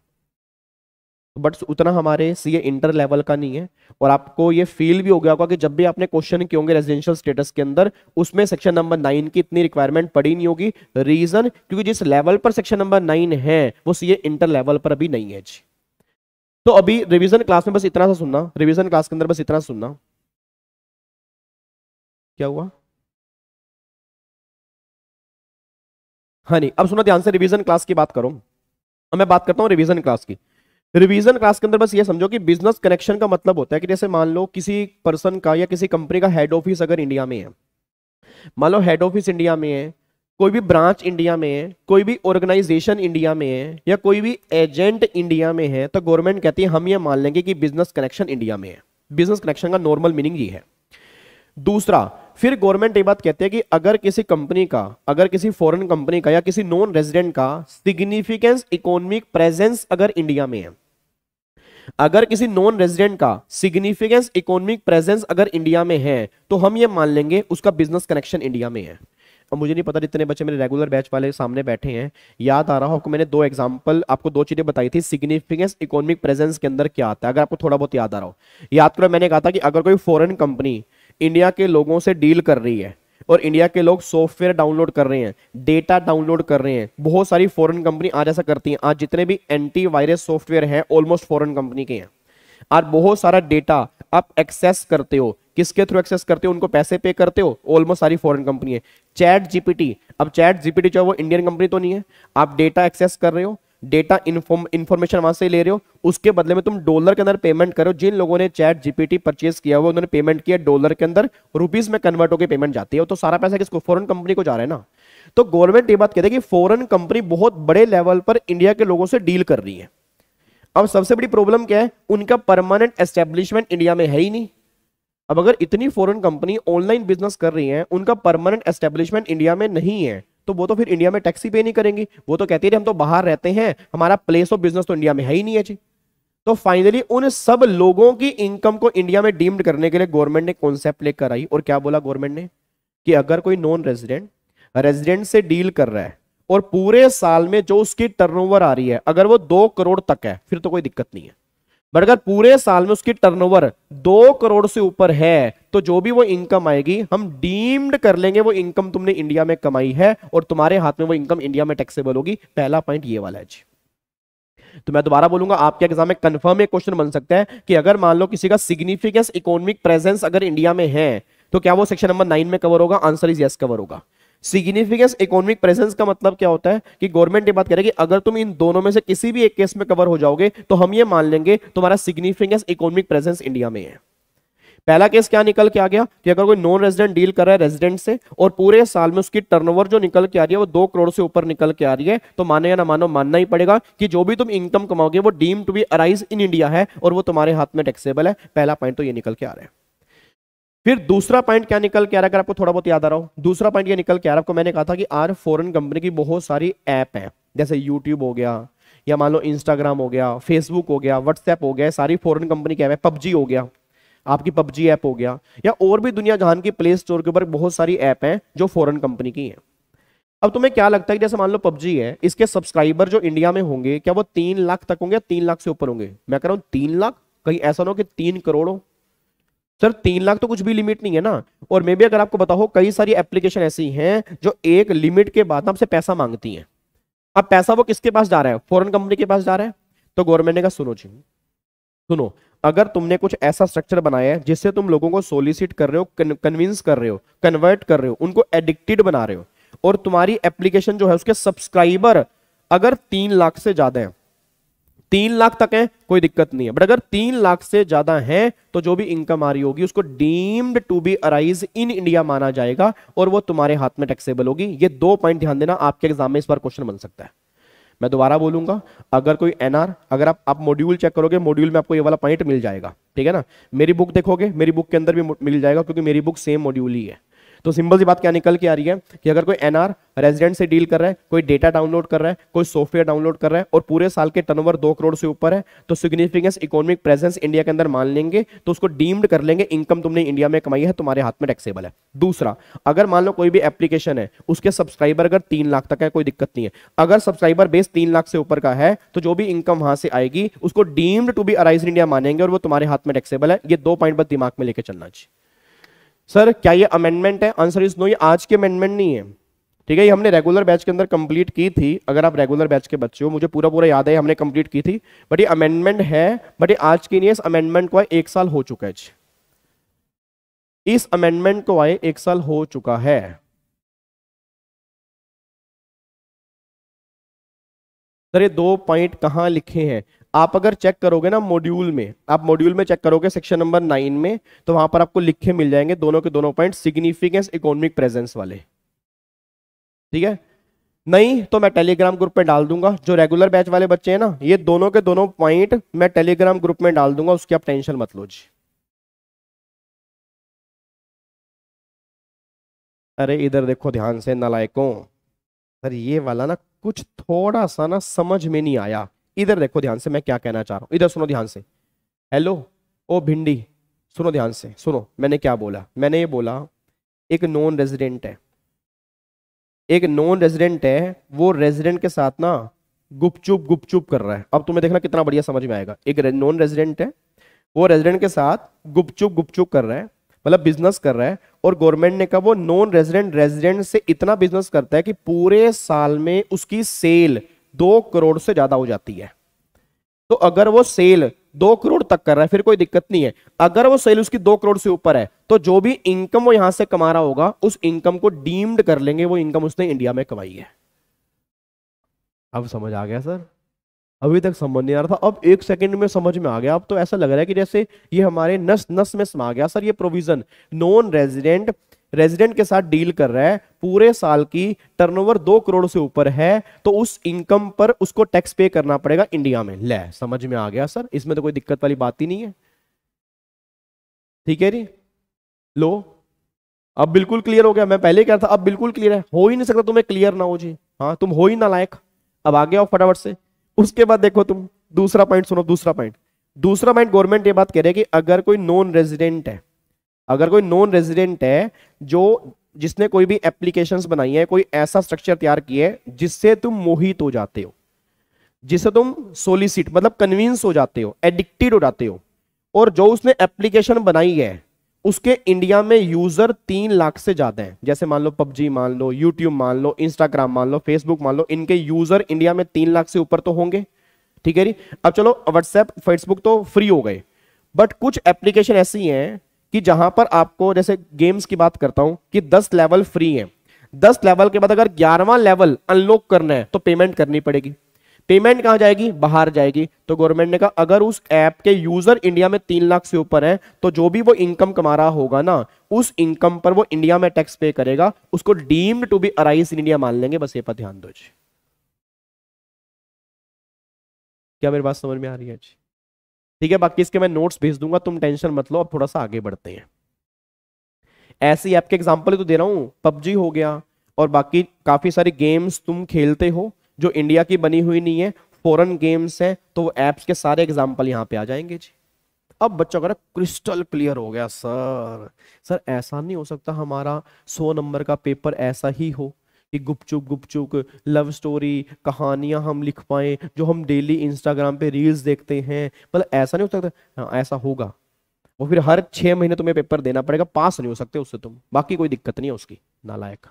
A: बट उतना हमारे सी इंटर लेवल का नहीं है और आपको ये फील भी हो गया होगा कि जब भी आपने क्वेश्चन किए होंगे रेजिडेंशियल स्टेटस के अंदर उसमें सेक्शन नंबर नाइन की इतनी रिक्वायरमेंट पड़ी नहीं होगी रीजन क्योंकि जिस लेवल पर सेक्शन नंबर नाइन है वो सी इंटर लेवल पर अभी नहीं है जी तो अभी रिविजन क्लास में बस इतना सा सुनना रिविजन क्लास के अंदर बस इतना सुनना क्या हुआ
B: हाँ नहीं अब सुनो ध्यान से रिवीजन क्लास की
A: बात करो अब मैं बात करता हूँ रिवीजन क्लास की रिवीजन क्लास के अंदर बस ये समझो कि बिजनेस कनेक्शन का मतलब होता है कि जैसे मान लो किसी पर्सन का या किसी कंपनी का हेड ऑफिस अगर इंडिया में है मान लो हेड ऑफिस इंडिया में है कोई भी ब्रांच इंडिया में है कोई भी ऑर्गेनाइजेशन इंडिया में है या कोई भी एजेंट इंडिया में है तो गवर्नमेंट कहती है हम ये मान लेंगे कि बिजनेस कनेक्शन इंडिया में है बिजनेस कनेक्शन का नॉर्मल मीनिंग ये है दूसरा फिर गवर्नमेंट ये बात कहती है कि अगर किसी कंपनी का अगर किसी फॉरेन कंपनी का या किसी नॉन रेजिडेंट का सिग्निफिकेंस इकोनॉमिक प्रेजेंस अगर इंडिया में है अगर किसी नॉन रेजिडेंट का सिग्निफिकेंस इकोनॉमिक प्रेजेंस अगर इंडिया में है तो हम ये मान लेंगे उसका बिजनेस कनेक्शन इंडिया में है अब मुझे नहीं पता जितने बच्चे मेरे रेगुलर बैच वाले सामने बैठे हैं याद आ रहा हो आपको मैंने दो एग्जांपल आपको दो चीज़ें बताई थी सिग्निफिकेंस इकोनॉमिक प्रेजेंस के अंदर क्या आता है अगर आपको थोड़ा बहुत याद आ रहा हो याद करो मैंने कहा था कि अगर कोई फॉरेन कंपनी इंडिया के लोगों से डील कर रही है और इंडिया के लोग सॉफ्टवेयर डाउनलोड कर रहे हैं डेटा डाउनलोड कर रहे हैं बहुत सारी फॉरेन कंपनी आज ऐसा करती हैं आज जितने भी एंटी वायरस सॉफ्टवेयर हैं ऑलमोस्ट फॉरेन कंपनी के हैं आज बहुत सारा डेटा आप एक्सेस करते हो किसके थ्रू एक्सेस करते हो उनको पैसे पे करते हो ऑलमोस्ट सारी फॉरन कंपनी है चैट जीपीटी अब चैट जीपीटी जो है वो इंडियन कंपनी तो नहीं है आप डेटा एक्सेस कर रहे हो डेटा इन्फॉर्मेशन वहां से ले रहे हो उसके बदले में तुम डॉलर के अंदर पेमेंट करो जिन लोगों ने चैट जीपीटी परचेस किया हुआ उन्होंने पेमेंट किया डॉलर के अंदर रुपीज में कन्वर्ट होकर पेमेंट जाती है तो सारा पैसा किसको फॉरन कंपनी को जा रहा है ना तो गवर्नमेंट ये बात कहते हैं कि फॉरन कंपनी बहुत बड़े लेवल पर इंडिया के लोगों से डील कर रही है अब सबसे बड़ी प्रॉब्लम क्या है उनका परमानेंट एस्टेब्लिशमेंट इंडिया में है ही नहीं अब अगर इतनी फॉरेन कंपनी ऑनलाइन बिजनेस कर रही है उनका परमानेंट एस्टेब्लिशमेंट इंडिया में नहीं है तो वो तो फिर इंडिया में टैक्स ही पे नहीं करेंगी वो तो कहती है हम तो बाहर रहते हैं हमारा प्लेस ऑफ बिजनेस तो इंडिया में है ही नहीं है जी तो फाइनली उन सब लोगों की इनकम को इंडिया में डीम्ड करने के लिए गवर्नमेंट ने कॉन्सेप्ट लेकर आई और क्या बोला गवर्नमेंट ने कि अगर कोई नॉन रेजिडेंट रेजिडेंट से डील कर रहा है और पूरे साल में जो उसकी टर्नओवर आ रही है अगर वो दो करोड़ तक है फिर तो कोई दिक्कत नहीं है बट अगर पूरे साल में उसकी टर्नओवर दो करोड़ से ऊपर है तो जो भी वो इनकम आएगी हम डीम्ड कर लेंगे वो इनकम तुमने इंडिया में कमाई है और तुम्हारे हाथ में वो इनकम इंडिया में टैक्सेबल होगी पहला पॉइंट ये वाला है जी तो मैं दोबारा बोलूंगा आपके एग्जाम में कंफर्म एक क्वेश्चन बन सकता है कि अगर मान लो किसी का सिग्निफिकेंस इकोनॉमिक प्रेजेंस अगर इंडिया में है तो क्या वो सेक्शन नंबर नाइन में कवर होगा आंसर इज यस कवर होगा सिग्निफिकेंस इकोनॉमिक प्रेजेंस का मतलब क्या होता है कि गवर्नमेंट ये बात कह रहा है कि अगर तुम इन दोनों में से किसी भी एक केस में कवर हो जाओगे तो हम ये मान लेंगे तुम्हारा सिग्निफिकेंस इकोनॉमिक प्रेजेंस इंडिया में है पहला केस क्या निकल के आ गया कि अगर कोई नॉन रेजिडेंट डील कर रहा है रेजिडेंट से और पूरे साल में उसकी टर्नओवर जो निकल के आ रही है वो दो करोड़ से ऊपर निकल के आ रही है तो माने या ना मानो मानना ही पड़ेगा कि जो भी तुम इनकम कमाओगे वो deem to be arise in India है और वो तुम्हारे हाथ में टैक्सेबल है पहला पॉइंट तो ये निकल के आ रहा है फिर दूसरा पॉइंट क्या निकल के आ रहा है अगर आपको थोड़ा बहुत याद आ रहा हो दूसरा पॉइंट ये निकल के आ रहा है आपको मैंने कहा था कि आर फॉरन कंपनी की बहुत सारी ऐप है जैसे यूट्यूब हो गया या मान लो इंस्टाग्राम हो गया फेसबुक हो गया व्हाट्सएप हो गया सारी फॉरन कंपनी की ऐप है पबजी हो गया आपकी पबजी ऐप हो गया या और भी दुनिया जहान की प्ले स्टोर के ऊपर बहुत सारी ऐप हैं जो फॉरन कंपनी की हैं अब तुम्हें क्या लगता है कि जैसे मान लो पबजी है इसके सब्सक्राइबर जो इंडिया में होंगे क्या वो तीन लाख तक होंगे तीन लाख से ऊपर होंगे मैं कह रहा हूं तीन लाख कहीं ऐसा ना हो कि तीन करोड़ सर तीन लाख तो कुछ भी लिमिट नहीं है ना और मे भी अगर आपको बताओ कई सारी एप्लीकेशन ऐसी हैं जो एक लिमिट के बाद आपसे पैसा मांगती हैं अब पैसा वो किसके पास जा रहा है फॉरन कंपनी के पास जा रहा है तो गवर्नमेंट ने कहा सुनो जी सुनो अगर तुमने कुछ ऐसा स्ट्रक्चर बनाया है जिससे तुम लोगों को सोलिसिट कर रहे हो कन्विंस कर रहे हो कन्वर्ट कर रहे हो उनको एडिक्टेड बना रहे हो और तुम्हारी एप्लीकेशन जो है उसके सब्सक्राइबर अगर तीन लाख से ज्यादा है तीन लाख तक है कोई दिक्कत नहीं है बट अगर तीन लाख से ज्यादा है तो जो भी इनकम आ रही होगी उसको deemed to be arise in India माना जाएगा और वो तुम्हारे हाथ में टैक्सेबल होगी ये दो पॉइंट ध्यान देना आपके एग्जाम में इस बार क्वेश्चन बन सकता है मैं दोबारा बोलूंगा अगर कोई एनआर अगर आप आप मॉड्यूल चेक करोगे मॉड्यूल में आपको ये वाला पॉइंट मिल जाएगा ठीक है ना मेरी बुक देखोगे मेरी बुक के अंदर भी मिल जाएगा क्योंकि मेरी बुक सेम मॉड्यूल ही है तो सिंपल सी बात क्या निकल के आ रही है कि अगर कोई एनआर रेजिडेंट से डील कर रहा है कोई डेटा डाउनलोड कर रहा है कोई सॉफ्टवेयर डाउनलोड कर रहा है और पूरे साल के टर्नओवर दो करोड़ से ऊपर है तो सिग्निफिकेंस इकोनॉमिक प्रेजेंस इंडिया के अंदर मान लेंगे तो उसको डीम्ड कर लेंगे इनकम तुमने इंडिया में कमाई है तुम्हारे हाथ में टैक्सेबल है दूसरा अगर मान लो कोई भी एप्लीकेशन है उसके सब्सक्राइबर अगर तीन लाख तक है कोई दिक्कत नहीं है अगर सब्सक्राइबर बेस तीन लाख से ऊपर का है तो जो भी इनकम वहां से आएगी उसको deemed to be arise India मानेंगे और वो तुम्हारे हाथ में टैक्सेबल है ये दो पॉइंट बस दिमाग में लेकर चलना चाहिए सर क्या ये अमेंडमेंट है आंसर इज नो ये आज के अमेंडमेंट नहीं है ठीक है ये हमने रेगुलर बैच के अंदर कंप्लीट की थी अगर आप रेगुलर बैच के बच्चे हो मुझे पूरा पूरा याद है हमने कंप्लीट की थी बट ये अमेंडमेंट है बट ये आज की नहीं है इस अमेंडमेंट को एक साल हो चुका है इस अमेंडमेंट को आए एक साल हो चुका है सर ये दो पॉइंट कहां लिखे हैं आप अगर चेक करोगे ना मॉड्यूल में आप मॉड्यूल में चेक करोगे सेक्शन नंबर नाइन में तो वहां पर आपको लिखे मिल जाएंगे दोनों के दोनों पॉइंट सिग्निफिकेंस इकोनॉमिक प्रेजेंस वाले ठीक है नहीं तो मैं टेलीग्राम ग्रुप में डाल दूंगा जो रेगुलर बैच वाले बच्चे हैं ना ये दोनों के दोनों पॉइंट मैं टेलीग्राम ग्रुप में डाल दूंगा उसकी आप टेंशन मत लो जी अरे इधर देखो ध्यान से नलायकों सर ये वाला ना कुछ थोड़ा सा ना समझ में नहीं आया इधर देखो ध्यान से मैं क्या कहना चाह रहा हूँ इधर सुनो ध्यान से हेलो ओ भिंडी सुनो ध्यान से सुनो मैंने क्या बोला मैंने ये बोला एक नॉन रेजिडेंट है एक नॉन रेजिडेंट है वो रेजिडेंट के साथ ना गुपचुप गुपचुप कर रहा है अब तुम्हें देखना कितना बढ़िया समझ में आएगा एक नॉन रेजिडेंट है वो रेजिडेंट के साथ गुपचुप गुपचुप कर रहा है मतलब बिजनेस कर रहा है और गवर्नमेंट ने कहा वो नॉन रेजिडेंट रेजिडेंट से इतना बिजनेस करता है कि पूरे साल में उसकी सेल दो करोड़ से ज्यादा हो जाती है तो अगर वो सेल दो करोड़ तक कर रहा है फिर कोई दिक्कत नहीं है अगर वो सेल उसकी दो करोड़ से ऊपर है तो जो भी इनकम वो यहां से कमा रहा होगा उस इनकम को डीम्ड कर लेंगे वो इनकम उसने इंडिया में कमाई है अब समझ आ गया सर अभी तक समझ नहीं आ रहा था अब एक सेकंड में समझ में आ गया अब तो ऐसा लग रहा है कि जैसे ये हमारे नस नस में समा गया सर ये प्रोविजन नॉन रेजिडेंट रेजिडेंट के साथ डील कर रहा है पूरे साल की टर्नओवर दो करोड़ से ऊपर है तो उस इनकम पर उसको टैक्स पे करना पड़ेगा इंडिया में ले समझ में आ गया सर इसमें तो कोई दिक्कत वाली बात ही नहीं है ठीक है जी लो अब बिल्कुल क्लियर हो गया मैं पहले कह रहा था अब बिल्कुल क्लियर है हो ही नहीं सकता तुम्हें क्लियर ना हो जी हाँ तुम हो ही ना लायक अब आगे आओ फटाफट से उसके बाद देखो तुम दूसरा पॉइंट सुनो दूसरा पॉइंट दूसरा पॉइंट गवर्नमेंट ये बात कह रही है कि अगर कोई नॉन रेजिडेंट है अगर कोई नॉन रेजिडेंट है जो जिसने कोई भी एप्लीकेशंस बनाई है कोई ऐसा स्ट्रक्चर तैयार किया है जिससे तुम मोहित हो जाते हो जिससे तुम सोलिसिट मतलब कन्विंस हो जाते हो एडिक्टेड हो जाते हो और जो उसने एप्लीकेशन बनाई है उसके इंडिया में यूजर तीन लाख से ज्यादा हैं जैसे मान लो पबजी मान लो यूट्यूब मान लो इंस्टाग्राम मान लो फेसबुक मान लो इनके यूजर इंडिया में तीन लाख से ऊपर तो होंगे ठीक है जी अब चलो व्हाट्सएप फेसबुक तो फ्री हो गए बट कुछ एप्लीकेशन ऐसी हैं कि जहां पर आपको जैसे गेम्स की बात करता हूं कि 10 लेवल फ्री है 10 लेवल के बाद अगर 11वां लेवल अनलॉक करना है तो पेमेंट करनी पड़ेगी पेमेंट कहां जाएगी बाहर जाएगी तो गवर्नमेंट ने कहा अगर उस ऐप के यूजर इंडिया में तीन लाख से ऊपर है तो जो भी वो इनकम कमा रहा होगा ना उस इनकम पर वो इंडिया में टैक्स पे करेगा उसको deemed to be arise in India मान लेंगे बस ये पर ध्यान दो जी क्या मेरी बात समझ में आ रही है जी ठीक है बाकी इसके मैं नोट्स भेज दूंगा तुम टेंशन मत लो अब थोड़ा सा आगे बढ़ते हैं ऐसी ऐप के एग्जाम्पल तो दे रहा हूँ पबजी हो गया और बाकी काफ़ी सारी गेम्स तुम खेलते हो जो इंडिया की बनी हुई नहीं है फॉरन गेम्स है तो वो एप्स के सारे एग्जाम्पल यहाँ पे आ जाएंगे जी अब बच्चा का क्रिस्टल क्लियर हो गया सर सर ऐसा नहीं हो सकता हमारा सौ नंबर का पेपर ऐसा ही हो कि गुपचुप गुपचुप लव स्टोरी कहानियां हम लिख पाए जो हम डेली इंस्टाग्राम पे रील्स देखते हैं मतलब ऐसा नहीं हो सकता हाँ ऐसा होगा वो फिर हर छह महीने तुम्हें पेपर देना पड़ेगा पास नहीं हो सकते उससे तुम बाकी कोई दिक्कत नहीं है उसकी नालायक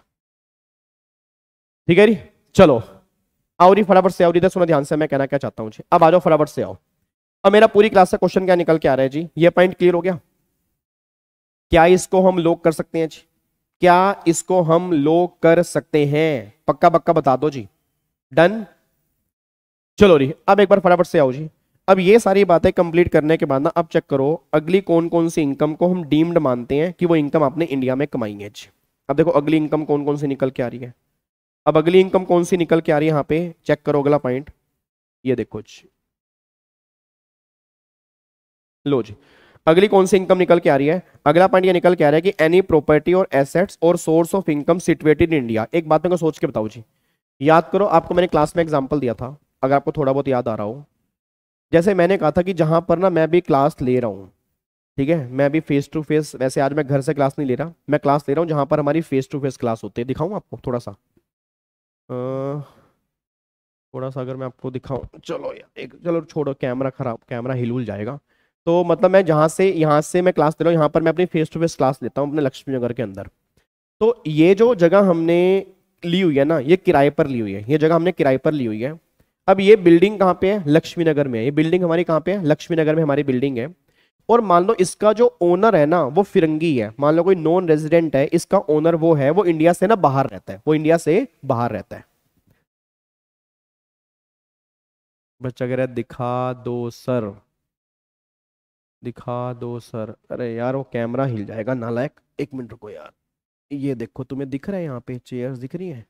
A: ठीक है जी चलो आओ जी फटाफट से आओ जी सुना ध्यान से मैं कहना क्या चाहता हूँ जी अब आ जाओ फटाफट से आओ अब मेरा पूरी क्लास का क्वेश्चन क्या निकल के आ रहा है जी ये पॉइंट क्लियर हो गया क्या इसको हम लोग कर सकते हैं जी क्या इसको हम लोग कर सकते हैं पक्का पक्का बता दो जी डन चलो जी अब एक बार फटाफट से आओ जी अब ये सारी बातें कंप्लीट करने के बाद ना अब चेक करो अगली कौन कौन सी इनकम को हम डीम्ड मानते हैं कि वो इनकम आपने इंडिया में कमाई है जी अब देखो अगली इनकम कौन कौन सी निकल के आ रही है अब अगली इनकम कौन सी निकल के आ रही है यहाँ पे चेक करो अगला पॉइंट
B: ये देखो जी लो जी
A: अगली कौन सी इनकम निकल के आ रही है अगला पॉइंट ये निकल के आ रहा है कि एनी प्रॉपर्टी और एसेट्स और source of income situated in India एक बात मेरे को सोच के बताओ जी याद करो आपको मैंने क्लास में एग्जाम्पल दिया था अगर आपको थोड़ा बहुत याद आ रहा हो जैसे मैंने कहा था कि जहां पर ना मैं भी क्लास ले रहा हूँ ठीक है मैं भी फेस टू फेस वैसे आज मैं घर से क्लास नहीं ले रहा मैं क्लास ले रहा हूँ जहाँ पर हमारी फेस टू फेस क्लास होती है दिखाऊँ आपको थोड़ा सा थोड़ा सा अगर मैं आपको दिखाऊँ चलो यार एक चलो छोड़ो कैमरा खराब कैमरा हिलुल जाएगा तो मतलब मैं जहाँ से यहाँ से मैं क्लास ले रहा हूँ यहाँ पर मैं अपनी फेस टू फेस क्लास लेता हूँ अपने लक्ष्मी नगर के अंदर तो ये जो जगह हमने ली हुई है ना ये किराए पर ली हुई है ये जगह हमने किराए पर ली हुई है अब ये बिल्डिंग कहाँ पे है लक्ष्मी नगर में है ये बिल्डिंग हमारी कहाँ पे है लक्ष्मी नगर में हमारी बिल्डिंग है और मान लो इसका जो ओनर है ना वो फिरंगी है मान लो कोई नॉन रेजिडेंट है इसका ओनर वो है वो इंडिया से ना बाहर रहता है वो इंडिया से बाहर रहता है बच्चा कह रहा है दिखा दो सर दिखा दो सर अरे यार वो कैमरा हिल जाएगा नालायक एक मिनट रुको यार ये देखो तुम्हें दिख रहा है यहाँ पे चेयर्स दिख रही हैं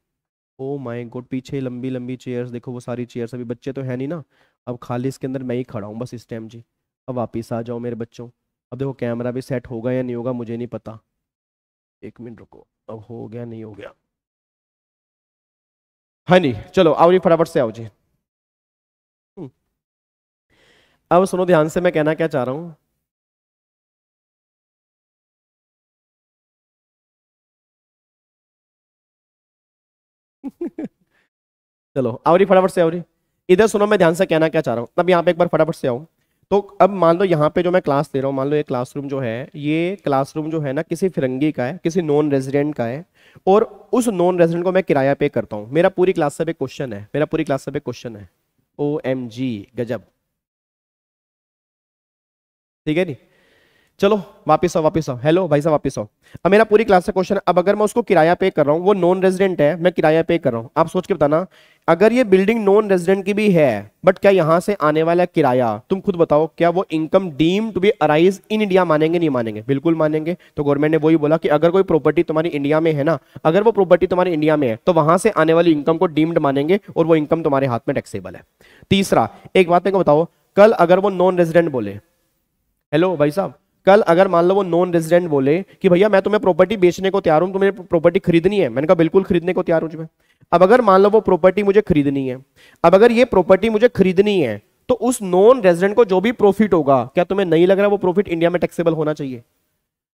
A: ओ माय गॉड पीछे लंबी लंबी चेयर्स देखो वो सारी चेयर्स अभी बच्चे तो है नहीं ना अब खाली इसके अंदर मैं ही खड़ा हूँ बस इस टाइम जी अब वापिस आ जाओ मेरे बच्चों अब देखो कैमरा भी सेट होगा या नहीं होगा मुझे नहीं पता एक मिनट रुको अब हो गया नहीं हो गया
B: हाँ नहीं चलो आओ जी फटाफट से आओ जी अब सुनो ध्यान से मैं कहना क्या चाह रहा हूं चलो आवरी फटाफट से आवरी
A: इधर सुनो मैं ध्यान से कहना क्या चाह रहा हूँ अब यहाँ पे एक बार फटाफट से आऊँ तो अब मान लो यहाँ पे जो मैं क्लास दे रहा हूँ मान लो ये क्लासरूम जो है ये क्लासरूम जो है ना किसी फिरंगी का है किसी नॉन रेजिडेंट का है और उस नॉन रेजिडेंट को मैं किराया पे करता हूँ मेरा पूरी क्लास से भी क्वेश्चन है मेरा पूरी क्लास से भी क्वेश्चन है ओ एम जी गजब ठीक है नी चलो वापस आओ वापस आओ हेलो भाई साहब वापस आओ अब मेरा पूरी क्लास का क्वेश्चन अब अगर मैं उसको किराया पे कर रहा हूँ वो नॉन रेजिडेंट है मैं किराया पे कर रहा हूँ आप सोच के बताना अगर ये बिल्डिंग नॉन रेजिडेंट की भी है बट क्या यहाँ से आने वाला किराया तुम खुद बताओ क्या वो income deem to be arise in India मानेंगे नहीं मानेंगे बिल्कुल मानेंगे तो गवर्नमेंट ने वही बोला कि अगर कोई प्रॉपर्टी तुम्हारी इंडिया में है ना अगर वो प्रॉपर्टी तुम्हारी इंडिया में है तो वहां से आने वाली इनकम को डीम्ड मानेंगे और वो इनकम तुम्हारे हाथ में टैक्सेबल है तीसरा एक बात मेरे बताओ कल अगर वो नॉन रेजिडेंट बोले हेलो भाई साहब कल अगर मान लो वो नॉन रेजिडेंट बोले कि भैया मैं तुम्हें प्रॉपर्टी बेचने को तैयार हूँ तुम्हें प्रॉपर्टी खरीदनी है मैंने कहा बिल्कुल खरीदने को तैयार हूँ मैं अब अगर मान लो वो प्रॉपर्टी मुझे खरीदनी है अब अगर ये प्रॉपर्टी मुझे खरीदनी है तो उस नॉन रेजिडेंट को जो भी प्रॉफिट होगा क्या तुम्हें नहीं लग रहा वो प्रॉफिट इंडिया में टैक्सेबल होना चाहिए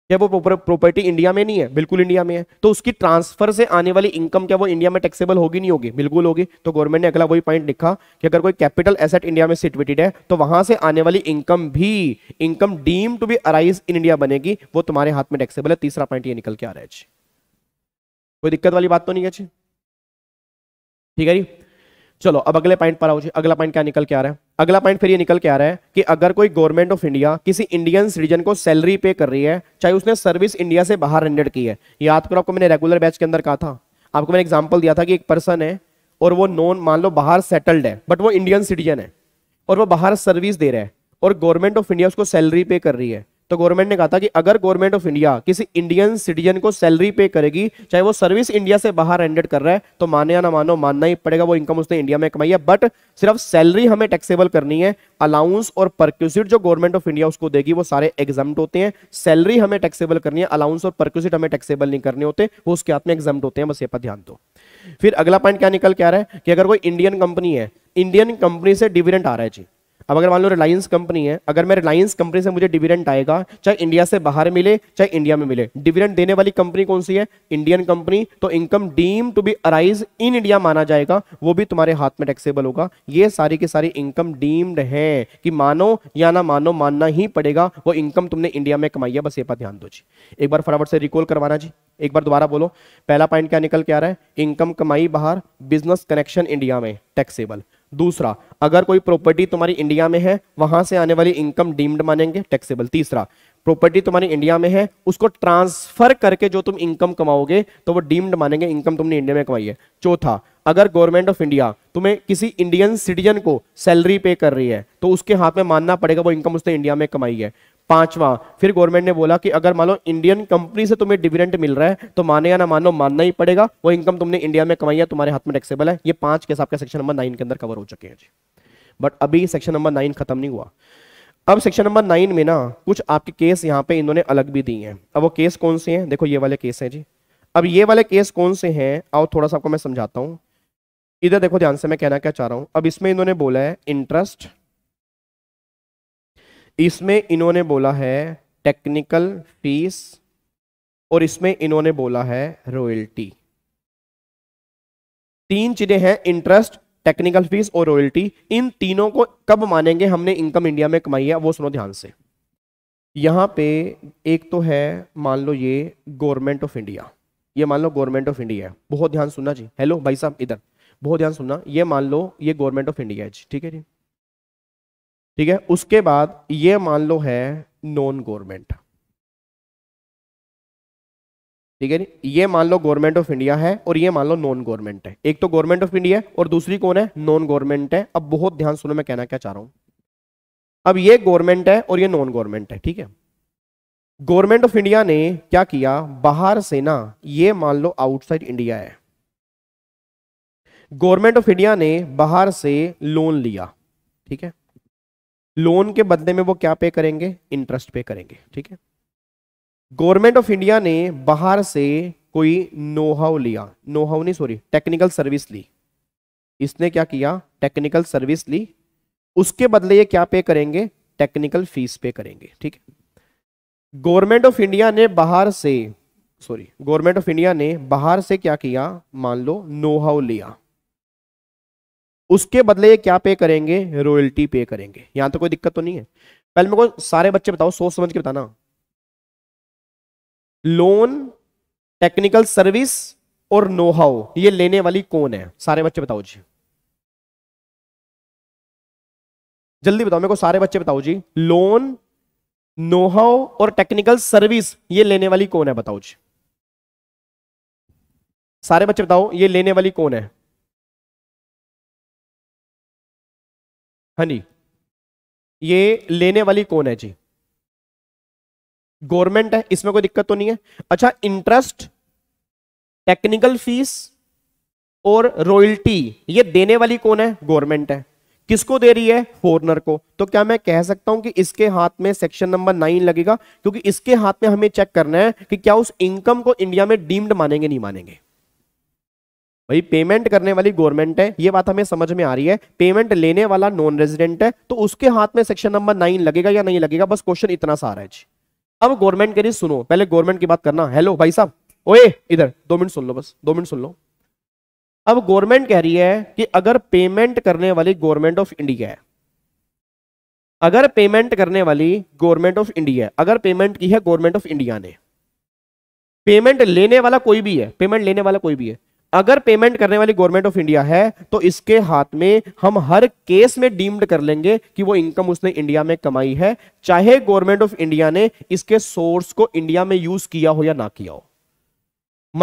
A: क्या वो प्रॉपर्टी इंडिया में नहीं है बिल्कुल इंडिया में है तो उसकी ट्रांसफर से आने वाली इनकम क्या वो इंडिया में टैक्सेबल होगी नहीं होगी बिल्कुल होगी तो गवर्नमेंट ने अगला वही पॉइंट लिखा कि अगर कोई कैपिटल एसेट इंडिया में सिचुएटेड है तो वहां से आने वाली इनकम भी income deem to be arise in India बनेगी वो तुम्हारे हाथ में टैक्सेबल है तीसरा पॉइंट ये निकल के आ रहा है कोई दिक्कत वाली बात तो नहीं है ठीक है जी चलो अब अगले पॉइंट पर आओ जी अगला पॉइंट क्या निकल के आ रहा है अगला पॉइंट फिर ये निकल के आ रहा है कि अगर कोई गवर्नमेंट ऑफ इंडिया किसी इंडियन सिटीजन को सैलरी पे कर रही है चाहे उसने सर्विस इंडिया से बाहर रेंडेड की है याद करो आपको मैंने रेगुलर बैच के अंदर कहा था आपको मैंने एग्जाम्पल दिया था कि एक पर्सन है और वो नॉन मान लो बाहर सेटल्ड है बट वो इंडियन सिटीजन है और वो बाहर सर्विस दे रहा है और गवर्नमेंट ऑफ इंडिया उसको सैलरी पे कर रही है तो गवर्नमेंट ने कहा था कि अगर गवर्नमेंट ऑफ इंडिया किसी इंडियन सिटीजन को सैलरी पे करेगी चाहे वो सर्विस इंडिया से बाहर एंडेड कर रहा है तो माने या ना मानो मानना ही पड़ेगा वो इनकम उसने इंडिया में कमाई है बट सिर्फ सैलरी हमें टैक्सेबल करनी है अलाउंस और परक्यूसिट जो गवर्नमेंट ऑफ इंडिया उसको देगी वो सारे एग्जाम होते हैं सैलरी हमें टैक्सेबल करनी है अलाउंस और परक्यूसिट हमें टैक्सेबल नहीं करने होते वो उसके हाथ में एग्जाम होते हैं बस ये पर ध्यान दो फिर अगला पॉइंट क्या निकल के आ रहा है कि अगर कोई इंडियन कंपनी है इंडियन कंपनी से डिविडेंट आ रहा है जी अब अगर मान लो रिलायंस कंपनी है अगर मैं रिलायंस कंपनी से मुझे डिविडेंट आएगा चाहे इंडिया से बाहर मिले चाहे इंडिया में मिले डिविडेंट देने वाली कंपनी कौन सी है इंडियन कंपनी तो income deem to be arise in India माना जाएगा वो भी तुम्हारे हाथ में टैक्सेबल होगा ये सारी की सारी इनकम डीम्ड है कि मानो या ना मानो मानना ही पड़ेगा वो इनकम तुमने इंडिया में कमाई है बस ये पर ध्यान दो जी एक बार फटाफट से रिकॉल करवाना जी एक बार दोबारा बोलो पहला पॉइंट क्या निकल के आ रहा है इनकम कमाई बाहर बिजनेस कनेक्शन इंडिया में टैक्सेबल दूसरा अगर कोई प्रॉपर्टी तुम्हारी इंडिया में है वहां से आने वाली इनकम डीम्ड मानेंगे टैक्सेबल तीसरा प्रॉपर्टी तुम्हारी इंडिया में है उसको ट्रांसफर करके जो तुम इनकम कमाओगे तो वो डीम्ड मानेंगे इनकम तुमने इंडिया में कमाई है चौथा अगर गवर्नमेंट ऑफ इंडिया तुम्हें किसी इंडियन सिटीजन को सैलरी पे कर रही है तो उसके हाथ में मानना पड़ेगा वो इनकम उसने इंडिया में कमाई है पांचवा फिर गवर्नमेंट ने बोला कि अगर मान लो इंडियन कंपनी से तुम्हें डिविडेंट मिल रहा है तो माने या ना मानो मानना ही पड़ेगा वो इनकम तुमने इंडिया में कमाई है तुम्हारे हाथ में टैक्सेबल है ये पांच केस आपके सेक्शन नंबर नाइन के अंदर कवर हो चुके हैं जी बट अभी सेक्शन नंबर नाइन खत्म नहीं हुआ अब सेक्शन नंबर नाइन में ना कुछ आपके केस यहाँ पे इन्होंने अलग भी दिए हैं अब वो केस कौन से हैं देखो ये वाले केस हैं जी अब ये वाले केस कौन से हैं आओ थोड़ा सा आपको मैं समझाता हूँ इधर देखो ध्यान से मैं कहना क्या चाह रहा हूँ अब इसमें इन्होंने बोला है इंटरेस्ट इसमें इन्होंने बोला है टेक्निकल फीस और इसमें इन्होंने बोला है रॉयल्टी तीन चीजें हैं इंटरेस्ट टेक्निकल फीस और रॉयल्टी इन तीनों को कब मानेंगे हमने इनकम इंडिया में कमाई है वो सुनो ध्यान से यहां पे एक तो है मान लो ये गवर्नमेंट ऑफ इंडिया ये मान लो गवर्नमेंट ऑफ इंडिया है बहुत ध्यान सुनना जी हेलो भाई साहब इधर बहुत ध्यान सुनना ये मान लो ये गवर्नमेंट ऑफ इंडिया है जी ठीक है जी ठीक है उसके बाद ये मान लो है नॉन गवर्नमेंट ठीक है नहीं ये मान लो गवर्नमेंट ऑफ इंडिया है और ये मान लो नॉन गवर्नमेंट है एक तो गवर्नमेंट ऑफ इंडिया है और दूसरी कौन है नॉन गवर्नमेंट है अब बहुत ध्यान सुनो मैं कहना क्या चाह रहा हूं अब ये गवर्नमेंट है और ये नॉन गवर्नमेंट है ठीक है गवर्नमेंट ऑफ इंडिया ने क्या किया बाहर से ना ये मान लो आउटसाइड इंडिया है गवर्नमेंट ऑफ इंडिया ने बाहर से लोन लिया ठीक है लोन के बदले में वो क्या पे करेंगे इंटरेस्ट पे करेंगे ठीक है गवर्नमेंट ऑफ इंडिया ने बाहर से कोई नोहाव लिया नोहाव नहीं सॉरी टेक्निकल सर्विस ली इसने क्या किया टेक्निकल सर्विस ली उसके बदले ये क्या पे करेंगे टेक्निकल फीस पे करेंगे ठीक है गवर्नमेंट ऑफ इंडिया ने बाहर से सॉरी गवर्नमेंट ऑफ इंडिया ने बाहर से क्या किया मान लो नोहाव लिया उसके बदले ये क्या पे करेंगे रॉयल्टी पे करेंगे यहां तो कोई दिक्कत तो नहीं है पहले मेरे को सारे बच्चे बताओ सोच समझ के बताना लोन टेक्निकल सर्विस
B: और नोहाओ ये लेने वाली कौन है सारे बच्चे बताओ जी जल्दी बताओ मेरे को सारे बच्चे बताओ जी लोन नोहाओ और टेक्निकल सर्विस ये लेने वाली कौन है बताओ जी सारे बच्चे बताओ ये लेने वाली कौन है हाँ जी ये लेने वाली कौन है जी
A: गवर्नमेंट है इसमें कोई दिक्कत तो नहीं है अच्छा इंटरेस्ट टेक्निकल फीस और रॉयल्टी ये देने वाली कौन है गवर्नमेंट है किसको दे रही है फॉरनर को तो क्या मैं कह सकता हूं कि इसके हाथ में सेक्शन नंबर नाइन लगेगा क्योंकि इसके हाथ में हमें चेक करना है कि क्या उस इनकम को इंडिया में डीम्ड मानेंगे नहीं मानेंगे भाई पेमेंट करने वाली गवर्नमेंट है ये बात हमें समझ में आ रही है पेमेंट लेने वाला नॉन रेजिडेंट है तो उसके हाथ में सेक्शन नंबर नाइन लगेगा या नहीं लगेगा बस क्वेश्चन इतना सारा है जी अब गवर्नमेंट के लिए सुनो पहले गवर्नमेंट की बात करना हेलो भाई साहब ओए इधर दो मिनट सुन लो बस दो मिनट सुन लो अब गवर्नमेंट कह रही है कि अगर पेमेंट करने वाली गवर्नमेंट ऑफ इंडिया है अगर पेमेंट करने वाली गवर्नमेंट ऑफ इंडिया अगर पेमेंट की है गवर्नमेंट ऑफ इंडिया ने पेमेंट लेने वाला कोई भी है पेमेंट लेने वाला कोई भी है अगर पेमेंट करने वाली गवर्नमेंट ऑफ इंडिया है तो इसके हाथ में हम हर केस में डीम्ड कर लेंगे कि वो इनकम उसने इंडिया में कमाई है चाहे गवर्नमेंट ऑफ इंडिया ने इसके सोर्स को इंडिया में यूज किया हो या ना किया हो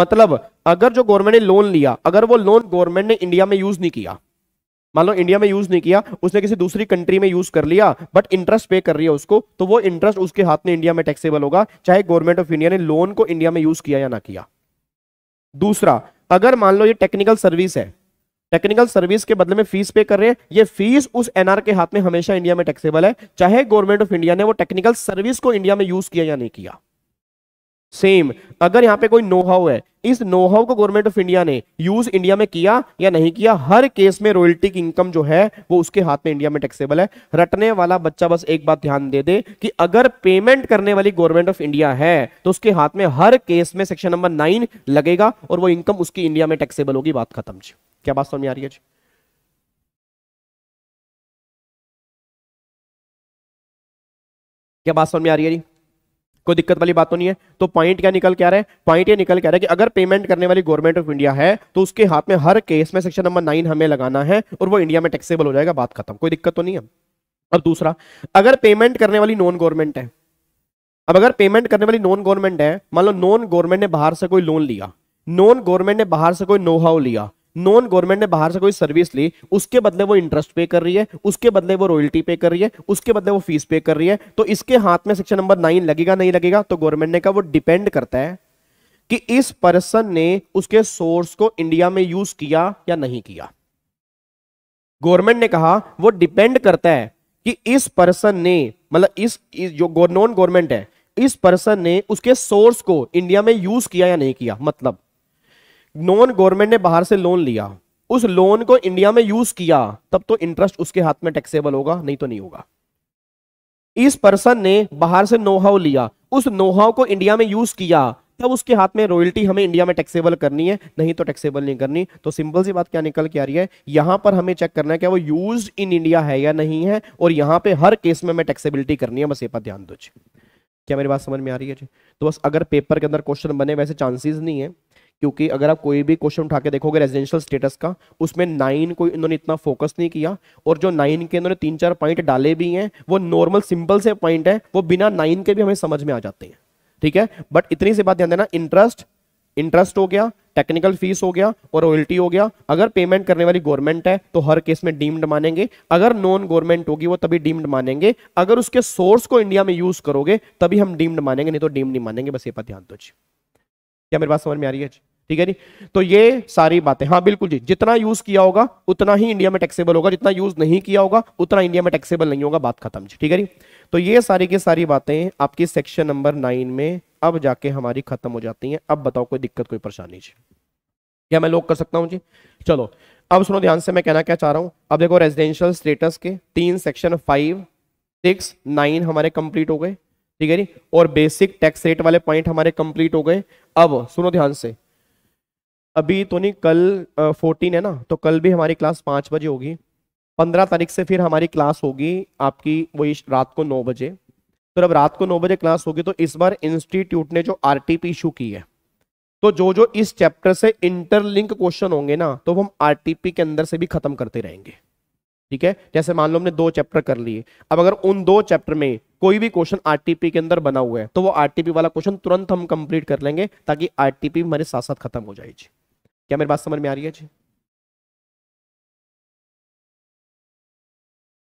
A: मतलब अगर जो गवर्नमेंट ने लोन लिया अगर वो लोन गवर्नमेंट ने इंडिया में यूज नहीं किया मान लो इंडिया में यूज नहीं किया उसने किसी दूसरी कंट्री में यूज कर लिया बट इंटरेस्ट पे कर रही है उसको तो वो इंटरेस्ट उसके हाथ में इंडिया में टैक्सेबल होगा चाहे गवर्नमेंट ऑफ इंडिया ने लोन को इंडिया में यूज किया या ना किया दूसरा अगर मान लो ये टेक्निकल सर्विस है टेक्निकल सर्विस के बदले में फीस पे कर रहे हैं ये फीस उस एनआर के हाथ में हमेशा इंडिया में टैक्सेबल है चाहे गवर्नमेंट ऑफ इंडिया ने वो टेक्निकल सर्विस को इंडिया में यूज किया या नहीं किया सेम अगर यहाँ पे कोई नोहाउ है इस नोहाउ को गवर्नमेंट ऑफ इंडिया ने यूज इंडिया में किया या नहीं किया हर केस में रॉयल्टी की इनकम जो है वो उसके हाथ में इंडिया में टैक्सेबल है रटने वाला बच्चा बस एक बात ध्यान दे दे कि अगर पेमेंट करने वाली गवर्नमेंट ऑफ इंडिया है तो उसके हाथ में हर केस में सेक्शन नंबर नाइन लगेगा और वो इनकम उसकी इंडिया में टैक्सेबल होगी बात खत्म जी क्या बात समझ आ रही है जी
B: क्या बात समझ में आ रही है जी
A: कोई दिक्कत वाली बात तो नहीं है तो पॉइंट क्या निकल के आ रहा है पॉइंट ये निकल के आ रहा है कि अगर पेमेंट करने वाली गवर्नमेंट ऑफ इंडिया है तो उसके हाथ में हर केस में सेक्शन नंबर नाइन हमें लगाना है और वो इंडिया में टैक्सेबल हो जाएगा बात खत्म कोई दिक्कत तो नहीं है अब दूसरा अगर पेमेंट करने वाली नॉन गवर्नमेंट है अब अगर पेमेंट करने वाली नॉन गवर्नमेंट है मान लो नॉन गवर्नमेंट ने बाहर से कोई लोन लिया नॉन गवर्नमेंट ने बाहर से कोई नो हाउ लिया नॉन गवर्नमेंट ने बाहर से कोई सर्विस ली उसके बदले वो इंटरेस्ट पे कर रही है उसके बदले वो रॉयल्टी पे कर रही है उसके बदले वो फीस पे कर रही है तो इसके हाथ में सेक्शन नंबर नाइन लगेगा नहीं लगेगा तो गवर्नमेंट ने कहा वो डिपेंड करता है कि इस पर्सन ने उसके सोर्स को इंडिया में यूज किया या नहीं किया गवर्नमेंट ने कहा वो डिपेंड करता है कि इस पर्सन ने मतलब इस, इस जो नॉन गवर्नमेंट है इस पर्सन ने उसके सोर्स को इंडिया में यूज किया या नहीं किया मतलब नॉन गवर्नमेंट ने बाहर से लोन लिया उस लोन को इंडिया में यूज किया तब तो इंटरेस्ट उसके हाथ में टैक्सेबल होगा नहीं तो नहीं होगा इस पर्सन ने बाहर से नोहाव लिया उस नोहाव को इंडिया में यूज किया तब उसके हाथ में रॉयल्टी हमें इंडिया में टैक्सेबल करनी है नहीं तो टैक्सेबल नहीं करनी तो सिंपल सी बात क्या निकल के आ रही है यहां पर हमें चेक करना है क्या वो यूज इन इंडिया है या नहीं है और यहां पे हर केस में हमें टैक्सेबिलिटी करनी है बस ये पर ध्यान दो क्या मेरी बात समझ में आ रही है जी तो बस अगर पेपर के अंदर क्वेश्चन बने वैसे चांसेस नहीं है क्योंकि अगर आप कोई भी क्वेश्चन उठा के देखोगे रेजिडेंशियल स्टेटस का उसमें नाइन को इन्होंने इतना फोकस नहीं किया और जो नाइन के इन्होंने तीन चार पॉइंट डाले भी हैं वो नॉर्मल सिंपल से पॉइंट है वो बिना नाइन के भी हमें समझ में आ जाते हैं ठीक है बट इतनी सी बात ध्यान देना इंटरेस्ट इंटरेस्ट हो गया टेक्निकल फीस हो गया और रॉयल्टी हो गया अगर पेमेंट करने वाली गवर्नमेंट है तो हर केस में डीम्ड मानेंगे अगर नॉन गवर्नमेंट होगी वो तभी डीम्ड मानेंगे अगर उसके सोर्स को इंडिया में यूज करोगे तभी हम डीम्ड मानेंगे नहीं तो डीम्ड नहीं मानेंगे बस ये पर ध्यान दो जी क्या मेरी बात समझ में आ रही है जी ठीक है जी तो ये सारी बातें हाँ बिल्कुल जी जितना यूज किया होगा उतना ही इंडिया में टैक्सेबल होगा जितना यूज नहीं किया होगा उतना इंडिया में टैक्सेबल नहीं होगा बात खत्म जी ठीक है जी तो ये सारी की सारी बातें आपकी सेक्शन नंबर नाइन में अब जाके हमारी खत्म हो जाती है अब बताओ कोई दिक्कत कोई परेशानी जी क्या मैं लोग कर सकता हूँ जी चलो अब सुनो ध्यान से मैं कहना क्या चाह रहा हूँ अब देखो रेजिडेंशियल स्टेटस के तीन सेक्शन फाइव सिक्स नाइन हमारे कंप्लीट हो गए ठीक है जी और बेसिक टैक्स रेट वाले पॉइंट हमारे कंप्लीट हो गए अब सुनो ध्यान से अभी तो नहीं कल फोर्टीन है ना तो कल भी हमारी क्लास पाँच बजे होगी पंद्रह तारीख से फिर हमारी क्लास होगी आपकी वही रात को नौ बजे तो अब रात को नौ बजे क्लास होगी तो इस बार इंस्टीट्यूट ने जो आर इशू की है तो जो जो इस चैप्टर से इंटरलिंक क्वेश्चन होंगे ना तो हम आर के अंदर से भी खत्म करते रहेंगे ठीक है जैसे मान लो हमने दो चैप्टर कर लिए अब अगर उन दो चैप्टर में कोई भी क्वेश्चन आरटीपी के अंदर बना हुआ है तो वो आरटीपी वाला क्वेश्चन तुरंत हम कंप्लीट कर लेंगे ताकि आरटीपी हमारे साथ साथ खत्म हो जाएगी
B: क्या मेरी बात समझ में आ रही है जी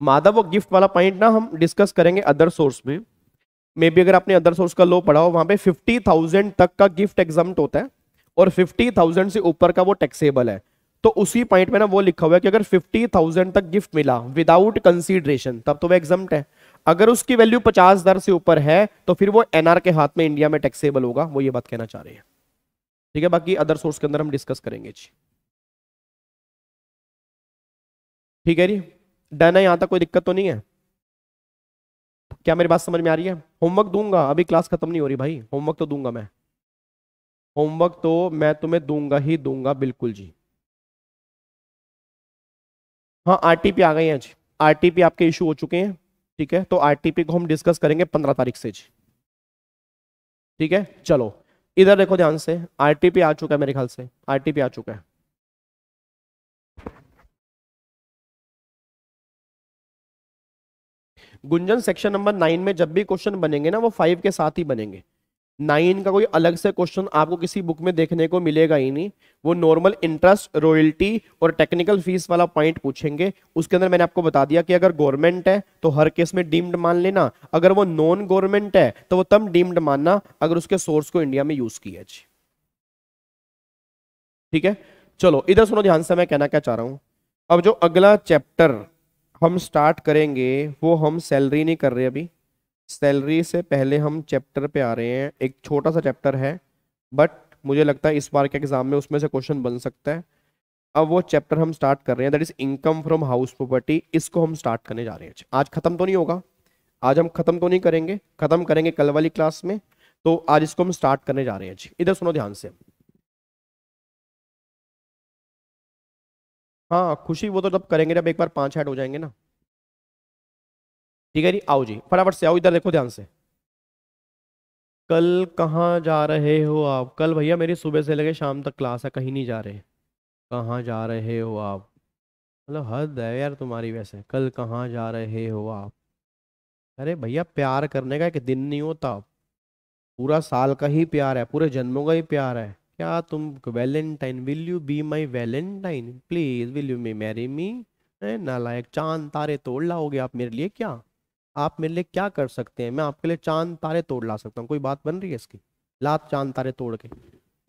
A: माधव और गिफ्ट वाला पॉइंट ना हम डिस्कस करेंगे अदर सोर्स में मे बी अगर आपने अदर सोर्स का लो पढ़ा हो वहां पे फिफ्टी थाउजेंड तक का गिफ्ट एग्जाम होता है और फिफ्टी थाउजेंड से ऊपर का वो टैक्सेबल है तो उसी पॉइंट में ना वो लिखा हुआ है कि अगर फिफ्टी थाउजेंड तक गिफ्ट मिला विदाउट कंसीडरेशन तब तो वह एग्जाम है अगर उसकी वैल्यू पचास से ऊपर है तो फिर वो एनआर के हाथ में इंडिया में टैक्सेबल होगा वो ये बात कहना चाह रहे हैं ठीक है बाकी अदर सोर्स के अंदर हम
B: डिस्कस करेंगे जी ठीक है जी
A: डन है तक कोई दिक्कत तो नहीं है क्या मेरी बात समझ में आ रही है होमवर्क दूंगा अभी क्लास खत्म नहीं हो रही भाई होमवर्क तो दूंगा मैं होमवर्क तो मैं तुम्हें दूंगा ही दूंगा बिल्कुल जी हाँ आरटीपी आ गए हैं जी आरटीपी आपके इशू हो चुके हैं ठीक है तो आरटीपी को हम डिस्कस करेंगे पंद्रह तारीख से जी ठीक है चलो इधर देखो ध्यान से आरटीपी आ चुका है मेरे ख्याल से
B: आरटीपी आ चुका है
A: गुंजन सेक्शन नंबर नाइन में जब भी क्वेश्चन बनेंगे ना वो फाइव के साथ ही बनेंगे नाइन का कोई अलग से क्वेश्चन आपको किसी बुक में देखने को मिलेगा ही नहीं वो नॉर्मल इंटरेस्ट रॉयल्टी और टेक्निकल फीस वाला पॉइंट पूछेंगे उसके अंदर मैंने आपको बता दिया कि अगर गवर्नमेंट है तो हर केस में डीम्ड मान लेना अगर वो नॉन गवर्नमेंट है तो वो तब डीम्ड मानना अगर उसके सोर्स को इंडिया में यूज किया जी ठीक है चलो इधर सुनो ध्यान से मैं कहना क्या चाह रहा हूँ अब जो अगला चैप्टर हम स्टार्ट करेंगे वो हम सैलरी नहीं कर रहे अभी सैलरी से पहले हम चैप्टर पे आ रहे हैं एक छोटा सा चैप्टर है बट मुझे लगता है इस बार के एग्ज़ाम में उसमें से क्वेश्चन बन सकता है अब वो चैप्टर हम स्टार्ट कर रहे हैं that is income from house property इसको हम स्टार्ट करने जा रहे हैं आज ख़त्म तो नहीं होगा आज हम ख़त्म तो नहीं करेंगे ख़त्म करेंगे कल वाली क्लास में तो आज इसको हम स्टार्ट करने जा रहे हैं जी इधर सुनो ध्यान से
B: हाँ खुशी वो तो जब करेंगे जब एक बार पांच ऐड हो जाएंगे ना
A: ठीक है जी आओ जी फटाफट से आओ इधर देखो ध्यान से कल कहाँ जा रहे हो आप कल भैया मेरी सुबह से लेके शाम तक क्लास है कहीं नहीं जा रहे कहाँ जा रहे हो आप मतलब हद है यार तुम्हारी वैसे कल कहाँ जा रहे हो आप अरे भैया प्यार करने का एक दिन नहीं होता पूरा साल का ही प्यार है पूरे जन्मों का ही प्यार है क्या तुम valentine will you be my valentine please will you me marry me नालायक चांद तारे तोड़ लाओगे आप मेरे लिए क्या आप मेरे लिए क्या कर सकते हैं मैं आपके लिए चांद तारे तोड़ ला सकता हूँ कोई बात बन रही है इसकी लात चांद तारे तोड़ के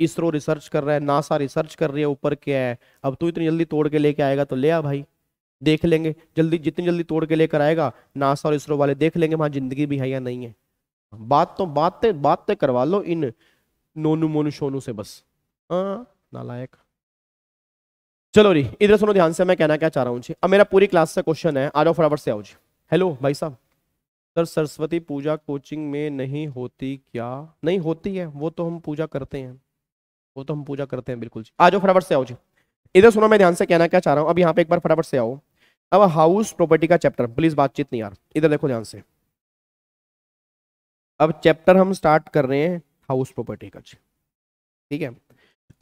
A: इसरो रिसर्च कर रहा है नासा रिसर्च कर रही है ऊपर क्या है अब तू इतनी जल्दी तोड़ के लेके आएगा तो ले आ भाई देख लेंगे जल्दी जितनी जल्दी तोड़ के लेकर आएगा नासा और इसरो वाले देख लेंगे वहाँ जिंदगी भी है या नहीं है बात तो बात ते, बात तय करवा लो इन नोनू मोनू शोनू से बस हाँ नालायक चलो जी इधर सुनो ध्यान से मैं कहना क्या चाह रहा हूँ जी अब मेरा पूरी क्लास से क्वेश्चन है आ जाओ फटाफट से आओ जी हेलो भाई साहब सर सरस्वती पूजा कोचिंग में नहीं होती क्या नहीं होती है वो तो हम पूजा करते हैं वो तो हम पूजा करते हैं बिल्कुल जी आ जाओ फटाफट से आओ जी इधर सुनो मैं ध्यान से कहना क्या चाह रहा हूँ अब यहाँ पे एक बार फटाफट से आओ अब हाउस प्रॉपर्टी का चैप्टर प्लीज बातचीत नहीं यार इधर देखो ध्यान से अब चैप्टर हम स्टार्ट कर रहे हैं हाउस प्रॉपर्टी का जी ठीक है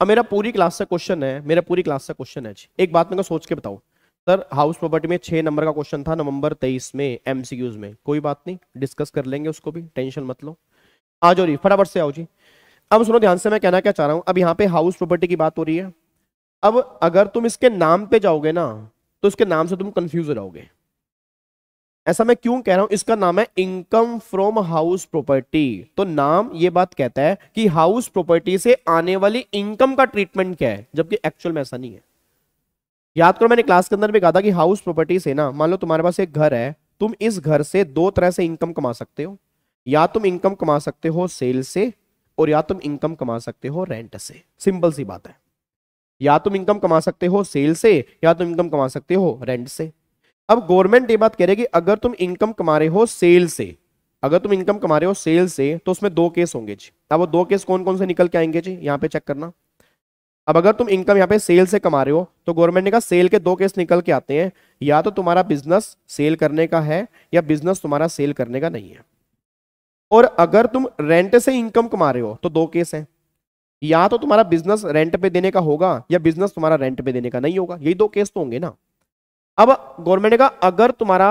A: अब मेरा पूरी क्लास का क्वेश्चन है मेरा पूरी क्लास का क्वेश्चन है जी एक बात मेरे को सोच के बताओ सर हाउस प्रॉपर्टी में छह नंबर का क्वेश्चन था नवंबर तेईस में एमसीक्यूज में कोई बात नहीं डिस्कस कर लेंगे उसको भी टेंशन मत लो आज और फटाफट से आओ जी अब सुनो ध्यान से मैं कहना क्या चाह रहा हूं अब यहाँ पे हाउस प्रॉपर्टी की बात हो रही है अब अगर तुम इसके नाम पे जाओगे ना तो इसके नाम से तुम कंफ्यूज रहोगे ऐसा मैं क्यों कह रहा हूं इसका नाम है इनकम फ्रॉम हाउस प्रॉपर्टी तो नाम ये बात कहता है कि हाउस प्रॉपर्टी से आने वाली इनकम का ट्रीटमेंट क्या है जबकि एक्चुअल में ऐसा नहीं है याद करो मैंने क्लास के अंदर भी कहा था कि हाउस प्रॉपर्टी से ना मान लो तुम्हारे पास एक घर है तुम इस घर से दो तरह से इनकम कमा सकते हो या तुम इनकम कमा सकते हो सेल से और या तुम इनकम कमा सकते हो रेंट से सिंपल सी बात है या तुम इनकम कमा सकते हो सेल से या तुम इनकम कमा सकते हो रेंट से अब गवर्नमेंट ये बात कह रही है कि अगर तुम इनकम कमा रहे हो सेल से अगर तुम इनकम कमा रहे हो सेल से तो उसमें दो केस होंगे जी अब वो दो केस कौन कौन से निकल के आएंगे जी यहाँ पे चेक करना अब अगर तुम इनकम यहाँ पे सेल से कमा रहे हो तो गवर्नमेंट ने कहा सेल के दो केस निकल के आते हैं या तो तुम्हारा बिजनेस सेल करने का है या बिजनेस तुम्हारा सेल करने का नहीं है और अगर तुम रेंट से इनकम कमा रहे हो तो दो केस हैं या तो तुम्हारा बिजनेस रेंट पे देने का होगा या बिजनेस तुम्हारा रेंट पे देने का नहीं होगा यही दो केस तो होंगे ना अब गवर्नमेंट ने कहा अगर तुम्हारा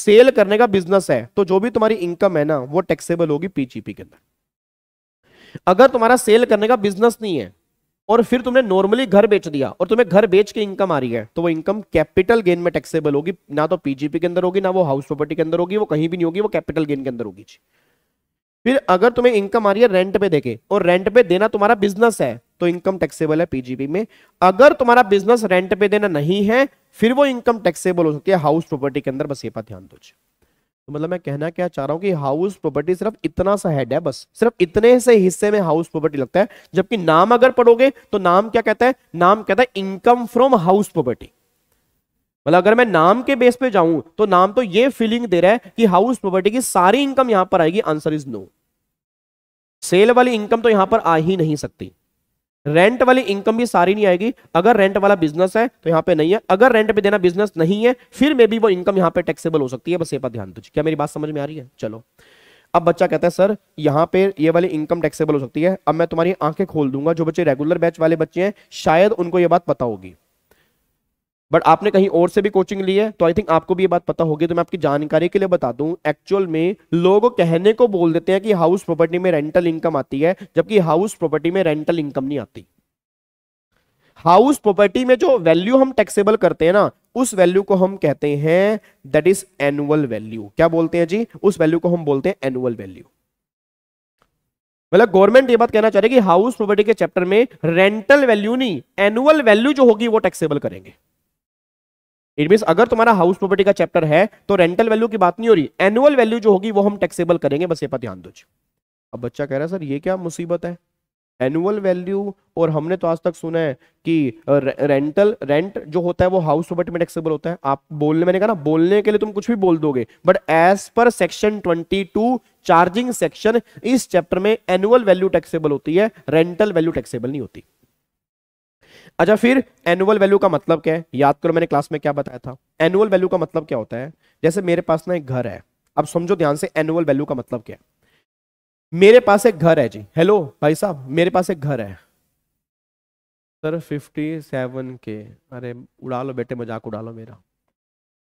A: सेल करने का बिजनेस है तो जो भी तुम्हारी इनकम है ना वो टैक्सेबल होगी पीजीपी के अंदर अगर तुम्हारा सेल करने का बिजनेस नहीं है और फिर तुमने नॉर्मली घर बेच दिया और तुम्हें घर बेच के इनकम आ रही है तो वो इनकम कैपिटल गेन में टैक्सेबल होगी ना तो पीजीपी के अंदर होगी ना वो हाउस प्रॉपर्टी के अंदर होगी वो कहीं भी नहीं होगी वो कैपिटल गेन के अंदर होगी फिर अगर तुम्हें इनकम आ रही है रेंट पे देके और रेंट पे देना तुम्हारा बिजनेस है तो इनकम टैक्सेबल है पीजीपी में अगर तुम्हारा बिजनेस रेंट पे देना नहीं है फिर वो इनकम टैक्सेबल हो सकती है हाउस प्रॉपर्टी के अंदर बस ये बात ध्यान दो जी तो मतलब मैं कहना क्या चाह रहा हूँ कि हाउस प्रॉपर्टी सिर्फ इतना सा हेड है बस सिर्फ इतने से हिस्से में हाउस प्रॉपर्टी लगता है जबकि नाम अगर पढ़ोगे तो नाम क्या कहता है नाम कहता है इनकम फ्रॉम हाउस प्रॉपर्टी मतलब अगर मैं नाम के बेस पे जाऊं तो नाम तो ये फीलिंग दे रहा है कि हाउस प्रॉपर्टी की सारी इनकम यहां पर आएगी आंसर इज नो सेल वाली इनकम तो यहां पर आ ही नहीं सकती रेंट वाली इनकम भी सारी नहीं आएगी अगर रेंट वाला बिजनेस है तो यहाँ पे नहीं है अगर रेंट पे देना बिजनेस नहीं है फिर मे भी वो इनकम यहाँ पे टैक्सेबल हो सकती है बस ये बात ध्यान दीजिए क्या मेरी बात समझ में आ रही है चलो अब बच्चा कहता है सर यहाँ पे ये वाली इनकम टैक्सेबल हो सकती है अब मैं तुम्हारी आंखें खोल दूंगा जो बच्चे रेगुलर बैच वाले बच्चे हैं शायद उनको ये बात पता होगी बट आपने कहीं और से भी कोचिंग ली है तो आई थिंक आपको भी ये बात पता होगी तो मैं आपकी जानकारी के लिए बता दूं एक्चुअल में लोग कहने को बोल देते हैं कि हाउस प्रॉपर्टी में रेंटल इनकम आती है जबकि हाउस प्रॉपर्टी में रेंटल इनकम नहीं आती हाउस प्रॉपर्टी में जो वैल्यू हम टैक्सेबल करते हैं ना उस वैल्यू को हम कहते हैं दैट इज एनुअल वैल्यू क्या बोलते हैं जी उस वैल्यू को हम बोलते हैं एनुअल वैल्यू मतलब गवर्नमेंट ये बात कहना चाह रही है कि हाउस प्रॉपर्टी के चैप्टर में रेंटल वैल्यू नहीं एनुअल वैल्यू जो होगी वो टैक्सेबल करेंगे इट मीन अगर तुम्हारा हाउस प्रॉपर्टी का चैप्टर है तो रेंटल वैल्यू की बात नहीं हो रही एनुअल वैल्यू जो होगी वो हम टैक्सेबल करेंगे बस ये पर ध्यान दो अब बच्चा कह रहा है सर ये क्या मुसीबत है एनुअल वैल्यू और हमने तो आज तक सुना है कि रेंटल रेंट जो होता है वो हाउस प्रॉपर्टी में टैक्सेबल होता है आप बोलने मैंने कहा ना बोलने के लिए तुम कुछ भी बोल दोगे but as per section 22 charging section इस चैप्टर में एनुअल वैल्यू टैक्सेबल होती है रेंटल वैल्यू टैक्सेबल नहीं होती अच्छा फिर एनुअल वैल्यू का मतलब क्या है याद करो मैंने क्लास में क्या बताया था एनुअल वैल्यू का मतलब क्या होता है जैसे मेरे पास ना एक घर है अब समझो ध्यान से एनुअल वैल्यू का मतलब क्या है मेरे पास एक घर है जी हेलो भाई साहब मेरे पास एक घर है सर फिफ्टी सेवन के अरे उड़ा लो बेटे मजाक उड़ा लो मेरा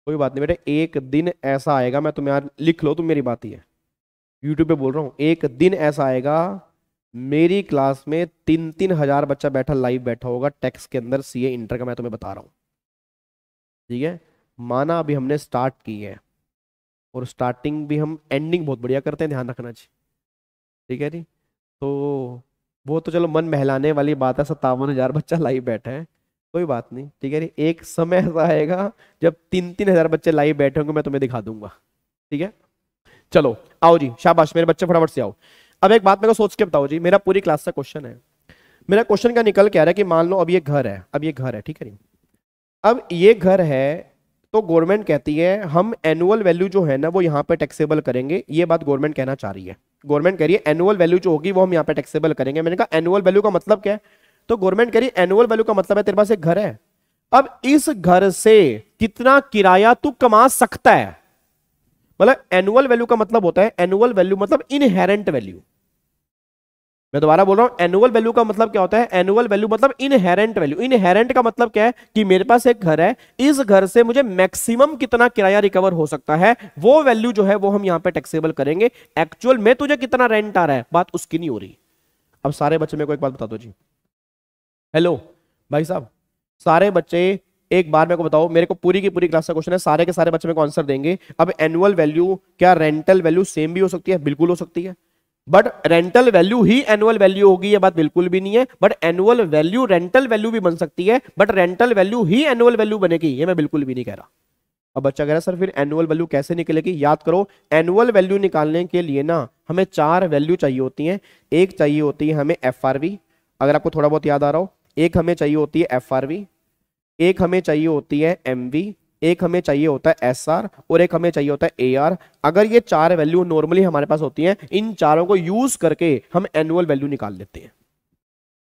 A: कोई बात नहीं बेटे एक दिन ऐसा आएगा मैं तुम्हें यार लिख लो तुम मेरी बात ही है यूट्यूब पे बोल रहा हूँ एक दिन ऐसा आएगा मेरी क्लास में तीन तीन हजार बच्चा बैठा लाइव बैठा होगा टैक्स के अंदर सीए इंटर का मैं तुम्हें बता रहा हूँ ठीक है माना अभी हमने स्टार्ट की है और स्टार्टिंग भी हम एंडिंग बहुत बढ़िया करते हैं ध्यान रखना जी ठीक है जी तो वो तो चलो मन महलाने वाली बात है सत्तावन हजार बच्चा लाइव बैठा है कोई बात नहीं ठीक है जी एक समय ऐसा आएगा जब तीन तीन हजार बच्चे लाइव बैठे होंगे मैं तुम्हें दिखा दूंगा ठीक है चलो आओ जी शाबाश मेरे बच्चे फटाफट से आओ अब एक बात मेरे को सोच के बताओ जी मेरा पूरी क्लास का क्वेश्चन है मेरा क्वेश्चन का निकल क्या रहा है कि मान लो अब ये घर है अब ये घर है ठीक है नहीं अब ये घर है तो गवर्नमेंट कहती है हम एनुअल वैल्यू जो है ना वो यहाँ पे टैक्सेबल करेंगे ये बात गवर्नमेंट कहना चाह रही है गवर्नमेंट कह रही है एनुअल वैल्यू जो होगी वो हम यहाँ पे टैक्सेबल करेंगे मैंने कहा एनुअल वैल्यू का मतलब क्या है तो गवर्नमेंट कह रही है एनुअल वैल्यू का मतलब है तेरे पास एक घर है अब इस घर से कितना किराया तू कमा सकता है मतलब एनुअल वैल्यू का मतलब होता है एनुअल वैल्यू मतलब इनहेरेंट वैल्यू मैं दोबारा बोल रहा हूं एनुअल वैल्यू का मतलब क्या होता है एनुअल वैल्यू मतलब इनहेरेंट वैल्यू इनहेरेंट का मतलब क्या है कि मेरे पास एक घर है इस घर से मुझे मैक्सिमम कितना किराया रिकवर हो सकता है वो वैल्यू जो है वो हम यहां पे टैक्सेबल करेंगे एक्चुअल में तुझे कितना रेंट आ रहा है बात उसकी नहीं हो रही अब सारे बच्चे मेरे को एक बात बता दो जी हेलो भाई साहब सारे बच्चे एक बार मेरे को बताओ मेरे को पूरी की पूरी क्लास का क्वेश्चन है सारे के सारे बच्चे मेरे को आंसर देंगे अब एनुअल वैल्यू क्या रेंटल वैल्यू सेम भी हो सकती है बिल्कुल हो सकती है बट रेंटल वैल्यू ही एनुअल वैल्यू होगी ये बात बिल्कुल भी नहीं है but annual value rental value भी बन सकती है बट रेंटल वैल्यू ही एनुअल वैल्यू बनेगी ये मैं बिल्कुल भी नहीं कह रहा अब बच्चा कह रहा है सर फिर एनुअल वैल्यू कैसे निकलेगी याद करो एनुअल वैल्यू निकालने के लिए ना हमें चार वैल्यू चाहिए होती हैं एक चाहिए होती है हमें एफ अगर आपको थोड़ा बहुत याद आ रहा हो एक हमें चाहिए होती है एफ एक हमें चाहिए होती है एम एक हमें चाहिए होता है एस और एक हमें चाहिए होता है ए अगर ये चार वैल्यू नॉर्मली हमारे पास होती हैं इन चारों को यूज करके हम एनुअल वैल्यू निकाल लेते हैं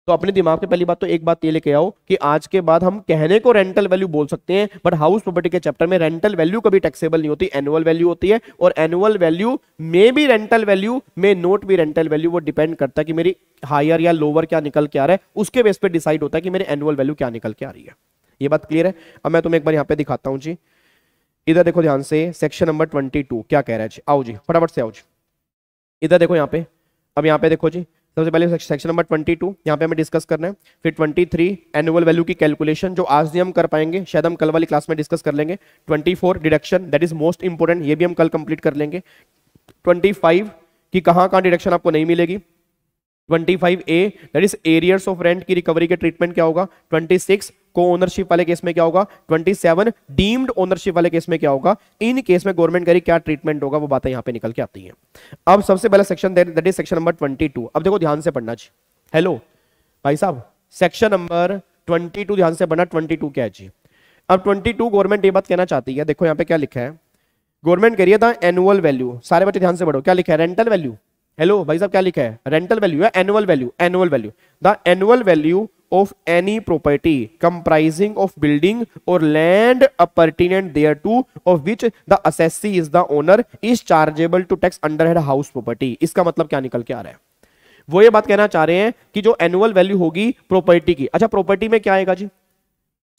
A: तो अपने दिमाग में पहली बात तो एक बात ये लेके आओ कि आज के बाद हम कहने को रेंटल वैल्यू बोल सकते हैं बट हाउस प्रॉपर्टी के चैप्टर में रेंटल वैल्यू कभी टैक्सेबल नहीं होती एनुअल वैल्यू होती है और एनुअल वैल्यू में भी रेंटल वैल्यू में नोट भी रेंटल वैल्यू वो डिपेंड करता है कि मेरी हायर या लोअर क्या निकल के आ रहा है उसके बेस पर डिसाइड होता है कि मेरे एनुअल वैल्यू क्या निकल के आ रही है ये बात क्लियर है अब मैं तुम्हें एक बार यहाँ पे दिखाता हूँ जी इधर देखो ध्यान से सेक्शन नंबर ट्वेंटी टू क्या कह रहा है जी आओ जी फटाफट से आओ जी इधर देखो यहाँ पे अब यहाँ पे देखो जी सबसे पहले सेक्शन नंबर ट्वेंटी टू यहाँ पे हमें डिस्कस करना है फिर ट्वेंटी थ्री एनुअल वैल्यू की कैलकुलेशन जो आज भी हम कर पाएंगे शायद हम कल वाली क्लास में डिस्कस कर लेंगे twenty four deduction that is most important ये भी हम कल कंप्लीट कर लेंगे ट्वेंटी फाइव की कहाँ कहाँ डिडक्शन आपको नहीं मिलेगी 25 A that is arrears of rent की रिकवरी के ट्रीटमेंट क्या होगा 26 को ओनरशिप वाले केस में क्या होगा 27 डीम्ड ओनरशिप वाले केस में क्या होगा इन केस में गवर्नमेंट करी क्या ट्रीटमेंट होगा वो बातें यहां पे निकल के आती हैं अब सबसे पहला section that is section number 22 अब देखो ध्यान से पढ़ना जी हेलो भाई साहब सेक्शन नंबर 22 ध्यान से पढ़ना 22 क्या है जी अब 22 गवर्नमेंट ये बात कहना चाहती है देखो यहाँ पे क्या लिखा है गवर्नमेंट करिए था एनुअल वैल्यू सारे बच्चे ध्यान से पढ़ो क्या लिखा है रेंटल वैल्यू हेलो भाई साहब क्या लिखा है रेंटल वैल्यू है annual value annual value the annual value of any property comprising of building or land appertaining thereto of which the assessee is the owner is chargeable to tax under head house property इसका मतलब क्या निकल के आ रहा है वो ये बात कहना चाह रहे हैं कि जो एनुअल वैल्यू होगी प्रॉपर्टी की अच्छा प्रॉपर्टी में क्या आएगा जी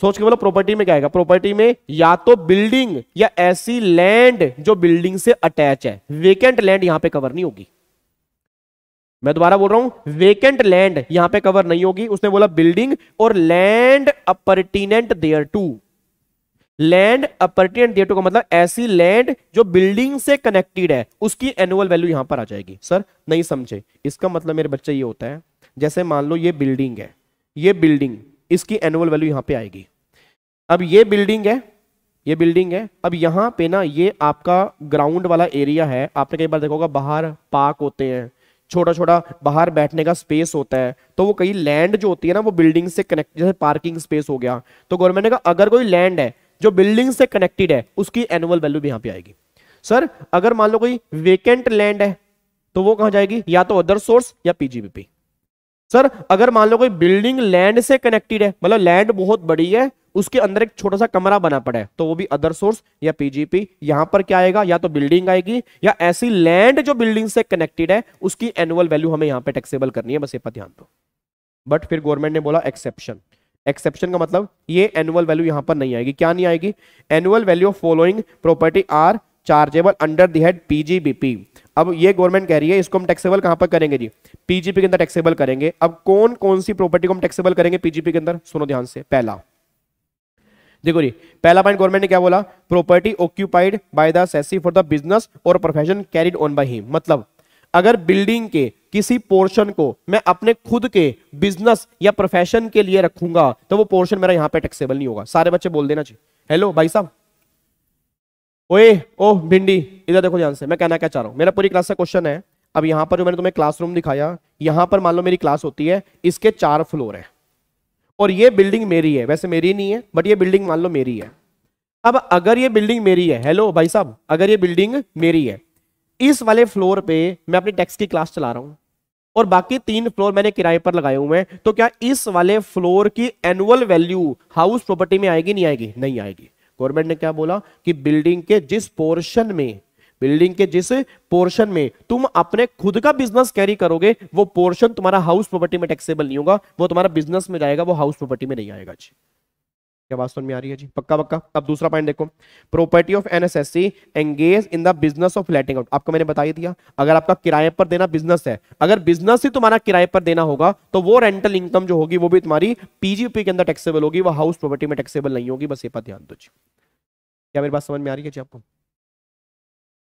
A: सोच के बोलो प्रॉपर्टी में क्या आएगा प्रॉपर्टी में या तो बिल्डिंग या ऐसी लैंड जो बिल्डिंग से अटैच है वेकेंट लैंड यहां पे कवर नहीं होगी मैं दोबारा बोल रहा हूं वेकेंट लैंड यहां पे कवर नहीं होगी उसने बोला बिल्डिंग और land appurtenant thereto land appurtenant thereto का मतलब ऐसी लैंड जो बिल्डिंग से कनेक्टेड है उसकी एनुअल वैल्यू यहां पर आ जाएगी सर नहीं समझे इसका मतलब मेरे बच्चे ये होता है जैसे मान लो ये बिल्डिंग है ये बिल्डिंग इसकी एनुअल वैल्यू यहां पर आएगी अब ये बिल्डिंग है ये बिल्डिंग है अब यहां पे ना ये आपका ग्राउंड वाला एरिया है आपने कई बार देखा होगा बाहर पार्क होते हैं छोटा छोटा बाहर बैठने का स्पेस होता है तो वो कई लैंड जो होती है ना वो बिल्डिंग से कनेक्ट जैसे पार्किंग स्पेस हो गया तो गवर्नमेंट ने कहा अगर कोई लैंड है जो बिल्डिंग से कनेक्टेड है उसकी एनुअल वैल्यू भी यहाँ पे आएगी सर अगर मान लो कोई वेकेंट लैंड है तो वो कहाँ जाएगी या तो अदर सोर्स या पीजीबीपी सर अगर मान लो कोई बिल्डिंग लैंड से कनेक्टेड है मतलब लैंड बहुत बड़ी है उसके अंदर एक छोटा सा कमरा बना पड़ा है तो वो भी अदर सोर्स या पीजीपी यहां पर क्या आएगा या तो बिल्डिंग आएगी या ऐसी लैंड जो बिल्डिंग से कनेक्टेड है उसकी एनुअल वैल्यू हमें यहाँ पे टैक्सेबल करनी है बस ये पर ध्यान दो बट फिर गवर्नमेंट ने बोला एक्सेप्शन एक्सेप्शन का मतलब ये एनुअल वैल्यू यहां पर नहीं आएगी क्या नहीं आएगी annual value of following property are chargeable under the head PGBP अब ये गवर्नमेंट कह रही है इसको हम टैक्सेबल कहां पर करेंगे जी पीजीपी के अंदर टैक्सेबल करेंगे अब कौन कौन सी प्रॉपर्टी को हम टैक्सेबल करेंगे पीजीपी के अंदर सुनो ध्यान से पहला देखो जी पहला पॉइंट गवर्नमेंट ने क्या बोला property occupied by the assessee for the business और profession carried on by him मतलब अगर बिल्डिंग के किसी पोर्शन को मैं अपने खुद के बिजनेस या प्रोफेशन के लिए रखूंगा तो वो पोर्शन मेरा यहाँ पे टैक्सेबल नहीं होगा सारे बच्चे बोल देना चाहिए हेलो भाई साहब ओए ओह भिंडी इधर देखो ध्यान से मैं कहना क्या चाह रहा हूँ मेरा पूरी क्लास का क्वेश्चन है अब यहाँ पर जो मैंने तुम्हें क्लासरूम दिखाया यहाँ पर मान लो मेरी क्लास होती है इसके चार फ्लोर है और ये बिल्डिंग मेरी है वैसे मेरी नहीं है बट ये बिल्डिंग मान लो मेरी है अब अगर ये बिल्डिंग मेरी है हेलो भाई साहब अगर ये बिल्डिंग मेरी है इस वाले फ्लोर पे मैं अपनी टैक्स की क्लास चला रहा हूँ और बाकी तीन फ्लोर मैंने किराए पर लगाए हुए हैं तो क्या इस वाले फ्लोर की एनुअल वैल्यू हाउस प्रॉपर्टी में आएगी नहीं आएगी नहीं आएगी गवर्नमेंट ने क्या बोला कि बिल्डिंग के जिस पोर्शन में बिल्डिंग के जिस पोर्शन में तुम अपने खुद का बिजनेस कैरी करोगे वो पोर्शन तुम्हारा हाउस प्रॉपर्टी में टैक्सेबल नहीं होगा वो तुम्हारा बिजनेस में जाएगा वो हाउस प्रॉपर्टी में नहीं आएगा जी क्या बात सुन में आ रही है जी पक्का पक्का अब दूसरा पॉइंट देखो property of an assessee engage in the business of letting out आपको मैंने बताई दिया अगर आपका किराए पर देना बिजनेस है अगर बिजनेस ही तुम्हारा किराए पर देना होगा तो वो रेंटल इनकम जो होगी वो भी तुम्हारी पीजीपी के अंदर टैक्सेबल होगी वो हाउस प्रॉपर्टी में टैक्सेबल नहीं होगी बस ये पर ध्यान दो जी क्या मेरी बात समझ में आ रही है जी आपको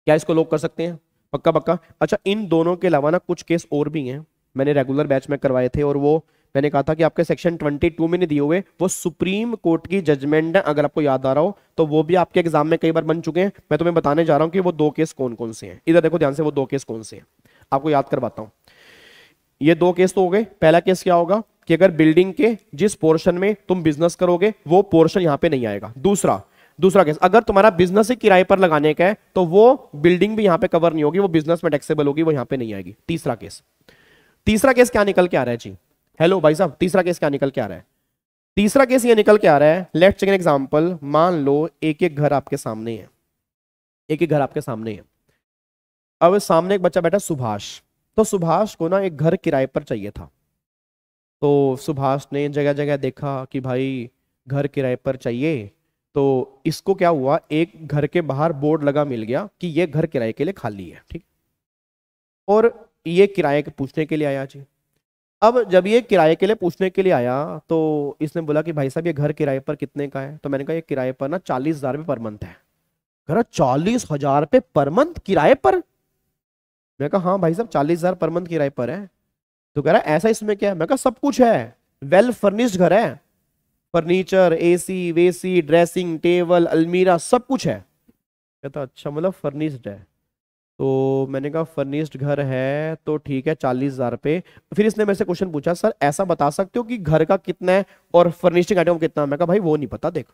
A: क्या इसको लोग कर सकते हैं पक्का पक्का अच्छा इन दोनों के अलावा ना कुछ केस और भी हैं मैंने रेगुलर बैच में करवाए थे और वो मैंने कहा था कि आपके सेक्शन 22 में नहीं दिए हुए वो सुप्रीम कोर्ट की जजमेंट है अगर आपको याद आ रहा हो तो वो भी आपके एग्जाम में कई बार बन चुके हैं मैं तुम्हें बताने जा रहा हूं कि वो दो केस कौन कौन से हैं इधर देखो ध्यान से वो दो केस कौन से हैं आपको याद करवाता हूं ये दो केस तो हो गए पहला केस क्या होगा कि अगर बिल्डिंग के जिस पोर्शन में तुम बिजनेस करोगे वो पोर्शन यहाँ पे नहीं आएगा दूसरा दूसरा केस अगर तुम्हारा बिजनेस ही किराए पर लगाने का है तो वो बिल्डिंग भी यहाँ पे कवर नहीं होगी वो बिजनेस में टैक्सेबल होगी वो यहाँ पे नहीं आएगी तीसरा केस तीसरा केस क्या निकल के आ रहा है जी हेलो भाई साहब तीसरा केस क्या निकल के आ रहा है तीसरा केस ये निकल के आ रहा है लेट चेक एन एग्जाम्पल मान लो एक एक घर आपके सामने है एक एक घर आपके सामने है अब सामने एक बच्चा बैठा सुभाष तो सुभाष को ना एक घर किराए पर चाहिए था तो सुभाष ने जगह जगह देखा कि भाई घर किराए पर चाहिए तो इसको क्या हुआ एक घर के बाहर बोर्ड लगा मिल गया कि ये घर किराए के लिए खाली है ठीक और ये किराए के पूछने के लिए आया जी अब जब ये किराए के लिए पूछने के लिए आया तो इसने बोला कि भाई साहब ये घर किराए पर कितने का है तो मैंने कहा ये किराए पर ना चालीस हजार रुपये पर मंथ है घर चालीस हजार रुपये पर मंथ किराए पर मैं कहा हाँ भाई साहब चालीस हजार पर मंथ किराए पर है तो कह रहा ऐसा इसमें क्या है मैं कहा सब कुछ है वेल फर्निश्ड घर है फर्नीचर एसी वेसी ड्रेसिंग टेबल अलमीरा सब कुछ है कहता अच्छा मतलब फर्निश्ड है तो मैंने कहा फर्निश्ड घर है तो ठीक है चालीस हजार रुपए फिर इसने मेरे से क्वेश्चन पूछा सर ऐसा बता सकते हो कि घर का कितना है और फर्निशिंग आइटम कितना मैं कहा भाई वो नहीं पता देख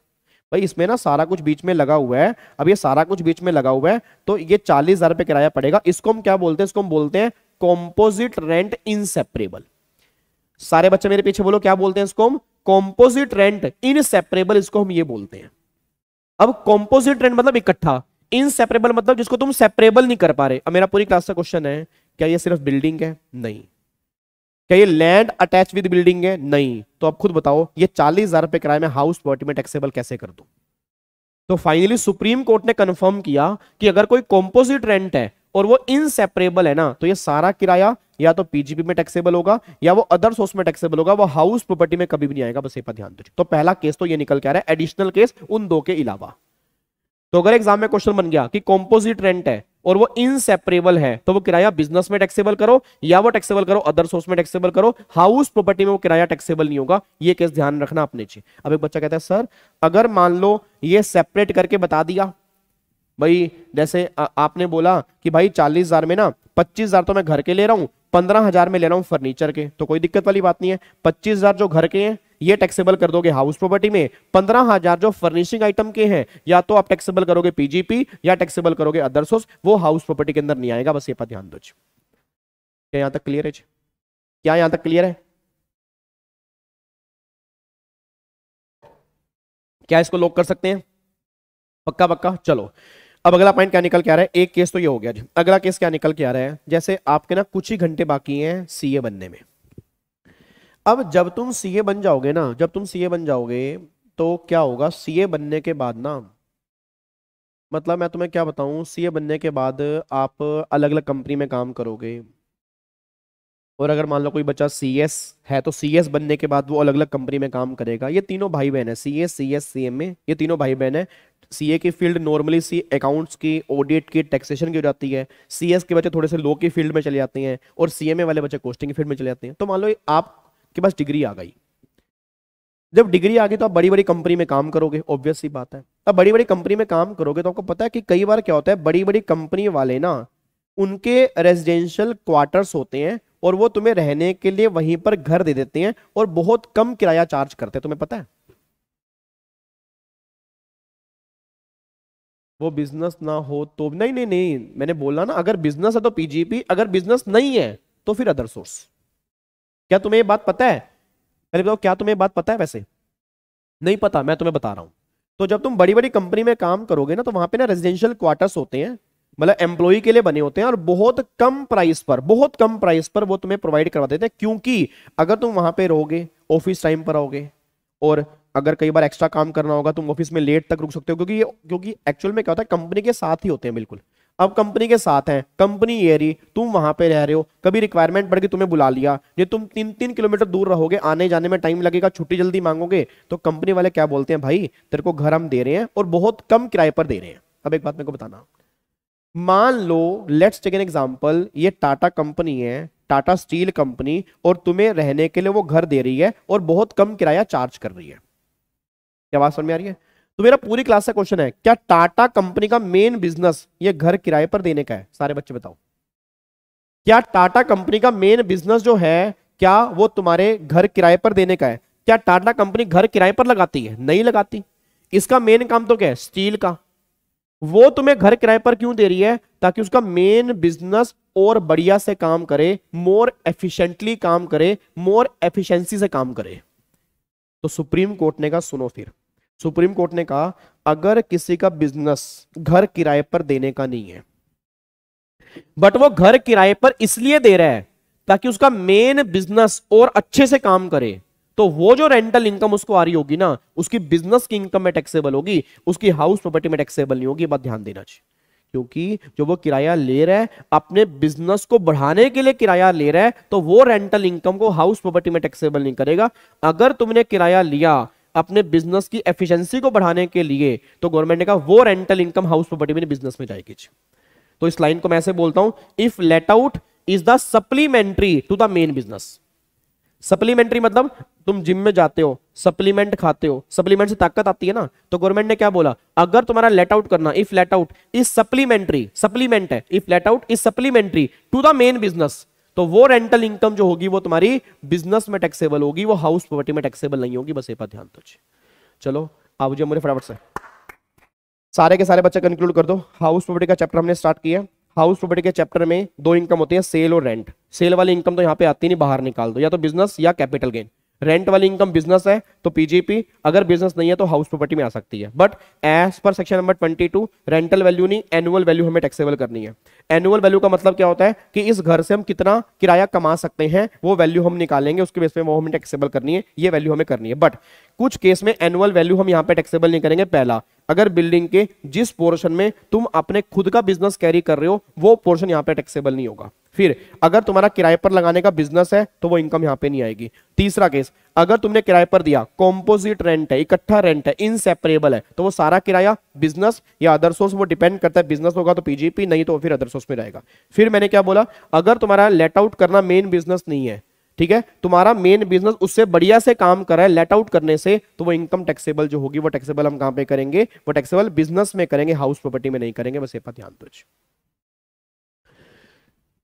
A: भाई इसमें ना सारा कुछ बीच में लगा हुआ है अब ये सारा कुछ बीच में लगा हुआ है तो ये चालीस हजार किराया पड़ेगा इसको हम क्या बोलते हैं इसको हम बोलते हैं कॉम्पोजिट रेंट इनसेपरेबल सारे बच्चे मेरे पीछे बोलो क्या बोलते हैं इसको हम कॉम्पोजिट रेंट इनसेपरेबल इसको हम ये बोलते हैं अब कॉम्पोजिट रेंट मतलब इकट्ठा इनसेपरेबल मतलब जिसको तुम सेपरेबल नहीं कर पा रहे अब मेरा पूरी क्लास का क्वेश्चन है क्या ये सिर्फ बिल्डिंग है नहीं क्या ये लैंड अटैच विद बिल्डिंग है नहीं तो अब खुद बताओ ये चालीस हजार रुपए किराए में हाउस प्रॉपर्टी में टैक्सेबल कैसे कर दू तो फाइनली सुप्रीम कोर्ट ने कंफर्म किया कि अगर कोई कॉम्पोजिट रेंट है और वो इनसेपरेबल है ना तो ये सारा किराया या तो पीजीपी में टैक्सेबल होगा या वो अदर सोर्स में टैक्सेबल होगा वो हाउस प्रॉपर्टी में कभी भी नहीं आएगा बस ये पर ध्यान दो तो पहला केस तो ये निकल के आ रहा है एडिशनल केस उन दो के अलावा तो अगर एग्जाम में क्वेश्चन बन गया कि कॉम्पोजिट रेंट है और वो इनसेपरेबल है तो वो किराया बिजनेस में टैक्सेबल करो या वो टैक्सेबल करो अदर सोर्स में टैक्सेबल करो हाउस प्रॉपर्टी में वो किराया टैक्सेबल नहीं होगा ये केस ध्यान रखना अपने चाहिए अब एक बच्चा कहता है सर अगर मान लो ये सेपरेट करके बता दिया भाई जैसे आपने बोला कि भाई चालीस हजार में ना पच्चीस हजार तो मैं घर के ले रहा हूँ पंद्रह हजार में ले रहा हूँ फर्नीचर के तो कोई दिक्कत वाली बात नहीं है पच्चीस हजार जो घर के हैं ये टैक्सेबल कर दोगे हाउस प्रॉपर्टी में पंद्रह हजार जो फर्निशिंग आइटम के हैं या तो आप टैक्सेबल करोगे पीजीपी या टैक्सेबल करोगे अदर सोर्स वो हाउस प्रॉपर्टी के अंदर नहीं आएगा बस ये पर ध्यान दो क्या यहाँ तक
B: क्लियर है क्या यहाँ तक क्लियर है
A: क्या इसको लोक कर सकते हैं पक्का पक्का चलो अब अगला पॉइंट क्या निकल के आ रहा है एक केस तो ये हो गया जी अगला केस क्या निकल के आ रहा है जैसे आपके ना कुछ ही घंटे बाकी हैं सीए बनने में अब जब तुम सीए बन जाओगे ना जब तुम सीए बन जाओगे तो क्या होगा सीए बनने के बाद ना मतलब मैं तुम्हें क्या बताऊं सीए बनने के बाद आप अलग अलग कंपनी में काम करोगे और अगर मान लो कोई बच्चा सी एस है तो सी बनने के बाद वो अलग अलग कंपनी में काम करेगा ये तीनों भाई बहन है C S C S C M A ये तीनों भाई बहन है सी ए की फील्ड नॉर्मली सी अकाउंट्स की ऑडिट की टैक्सेशन की हो जाती है सी के बच्चे थोड़े से लो की फील्ड में चले जाते हैं और सी वाले बच्चे कोस्टिंग की फील्ड में चले जाते हैं तो मान लो आपके पास डिग्री आ गई जब डिग्री आ गई तो आप बड़ी बड़ी कंपनी में काम करोगे ऑब्वियस सी बात है अब बड़ी बड़ी कंपनी में काम करोगे तो आपको पता है कि कई बार क्या होता है बड़ी बड़ी कंपनी वाले ना उनके रेजिडेंशियल क्वार्टर्स होते हैं और वो तुम्हें रहने के लिए वहीं पर घर दे देते हैं और बहुत कम किराया चार्ज करते हैं तुम्हें पता है
B: वो बिजनेस ना
A: हो तो नहीं नहीं नहीं मैंने बोला ना अगर बिजनेस है तो पीजीपी अगर बिजनेस नहीं है तो फिर अदर सोर्स क्या तुम्हें ये बात पता है पहले बताओ क्या तुम्हें बात पता है वैसे नहीं पता मैं तुम्हें बता रहा हूं तो जब तुम बड़ी बड़ी कंपनी में काम करोगे ना तो वहां पे ना रेजिडेंशियल क्वार्टर्स होते हैं मतलब एम्प्लॉय के लिए बने होते हैं और बहुत कम प्राइस पर बहुत कम प्राइस पर वो तुम्हें प्रोवाइड करवा देते हैं क्योंकि अगर तुम वहां पे रहोगे ऑफिस टाइम पर आओगे और अगर कई बार एक्स्ट्रा काम करना होगा तुम ऑफिस में लेट तक रुक सकते हो क्योंकि ये क्योंकि एक्चुअल में क्या होता है कंपनी के साथ ही होते हैं बिल्कुल अब कंपनी के साथ हैं कंपनी ये रही तुम वहां पे रह रहे हो कभी रिक्वायरमेंट बढ़ के तुम्हें बुला लिया ये तुम तीन तीन किलोमीटर दूर रहोगे आने जाने में टाइम लगेगा छुट्टी जल्दी मांगोगे तो कंपनी वाले क्या बोलते हैं भाई तेरे को घर हम दे रहे हैं और बहुत कम किराए पर दे रहे हैं अब एक बात मेरे को बताना मान लो लेट्स टेक एन एग्जांपल ये टाटा कंपनी है टाटा स्टील कंपनी और तुम्हें रहने के लिए वो घर दे रही है और बहुत कम किराया चार्ज कर रही है क्या बात समझ में आ रही है तो मेरा पूरी क्लास का क्वेश्चन है क्या टाटा कंपनी का मेन बिजनेस ये घर किराए पर देने का है सारे बच्चे बताओ क्या टाटा कंपनी का मेन बिजनेस जो है क्या वो तुम्हारे घर किराए पर देने का है क्या टाटा कंपनी घर किराए पर लगाती है नहीं लगाती इसका मेन काम तो क्या है स्टील का वो तुम्हें घर किराए पर क्यों दे रही है ताकि उसका मेन बिजनेस और बढ़िया से काम करे मोर एफिशिएंटली काम करे मोर एफिशिएंसी से काम करे तो सुप्रीम कोर्ट ने कहा सुनो फिर सुप्रीम कोर्ट ने कहा अगर किसी का बिजनेस घर किराए पर देने का नहीं है बट वो घर किराए पर इसलिए दे रहा है ताकि उसका मेन बिजनेस और अच्छे से काम करे तो वो जो रेंटल इनकम उसको आ रही होगी ना उसकी बिजनेस की इनकम में टैक्सेबल होगी उसकी हाउस प्रॉपर्टी में टैक्सेबल नहीं होगी बात ध्यान देना चाहिए क्योंकि जो वो किराया ले रहा है अपने बिजनेस को बढ़ाने के लिए किराया ले रहा है तो वो रेंटल इनकम को हाउस प्रॉपर्टी में टैक्सेबल नहीं करेगा अगर तुमने किराया लिया अपने बिजनेस की एफिशिएंसी को बढ़ाने के लिए तो गवर्नमेंट ने कहा वो रेंटल इनकम हाउस प्रॉपर्टी में बिजनेस में जाएगी तो इस लाइन को मैं ऐसे बोलता हूं if let out is the supplementary to the main business supplementary मतलब तुम जिम में जाते हो सप्लीमेंट खाते हो सप्लीमेंट से ताकत आती है ना तो गवर्नमेंट ने क्या बोला अगर तुम्हारा लेट आउट करना if let out is supplementary supplement है if let out is supplementary to the main business तो वो रेंटल इनकम जो होगी वो तुम्हारी बिजनेस में टैक्सेबल होगी वो हाउस प्रॉपर्टी में टैक्सेबल नहीं होगी बस ये पर ध्यान दो चलो आप मुझे मुझे फटाफट से सारे के सारे बच्चे कंक्लूड कर दो हाउस प्रॉपर्टी का चैप्टर हमने स्टार्ट किया हाउस प्रॉपर्टी के चैप्टर में दो इनकम होती है सेल और रेंट सेल वाली इनकम तो यहाँ पे आती नहीं बाहर निकाल दो या तो बिजनेस या कैपिटल गेन रेंट वाली इनकम बिजनेस है तो पीजीपी अगर बिजनेस नहीं है तो हाउस प्रॉपर्टी में आ सकती है but as per section number 22 rental value नहीं एनुअल वैल्यू हमें टैक्सेबल करनी है एनुअल वैल्यू का मतलब क्या होता है कि इस घर से हम कितना किराया कमा सकते हैं वो वैल्यू हम निकालेंगे उसके बेस पे वो हमें टैक्सेबल करनी है ये वैल्यू हमें करनी है बट कुछ केस में एनुअल वैल्यू हम यहाँ पे टैक्सेबल नहीं करेंगे पहला अगर बिल्डिंग के जिस पोर्शन में तुम अपने खुद का बिजनेस कैरी कर रहे हो वो पोर्शन यहाँ पे टैक्सेबल नहीं होगा फिर अगर तुम्हारा किराए पर लगाने का बिजनेस है तो वो इनकम यहाँ पे नहीं आएगी तीसरा केस अगर तुमने किराए पर दिया कॉम्पोजिट रेंट है इकट्ठा रेंट है इनसेपरेबल है तो वो सारा किराया बिजनेस या अदर सोर्स वो डिपेंड करता है बिजनेस होगा तो पीजीपी नहीं तो फिर अदर सोर्स में रहेगा फिर मैंने क्या बोला अगर तुम्हारा लेट आउट करना मेन बिजनेस नहीं है ठीक है तुम्हारा मेन बिजनेस उससे बढ़िया से काम कर रहा है लेट आउट करने से तो वो इनकम टैक्सेबल जो होगी वो टैक्सेबल हम कहां पे करेंगे वो टैक्सेबल बिजनेस में करेंगे हाउस प्रॉपर्टी में नहीं करेंगे बस ये ध्यान दो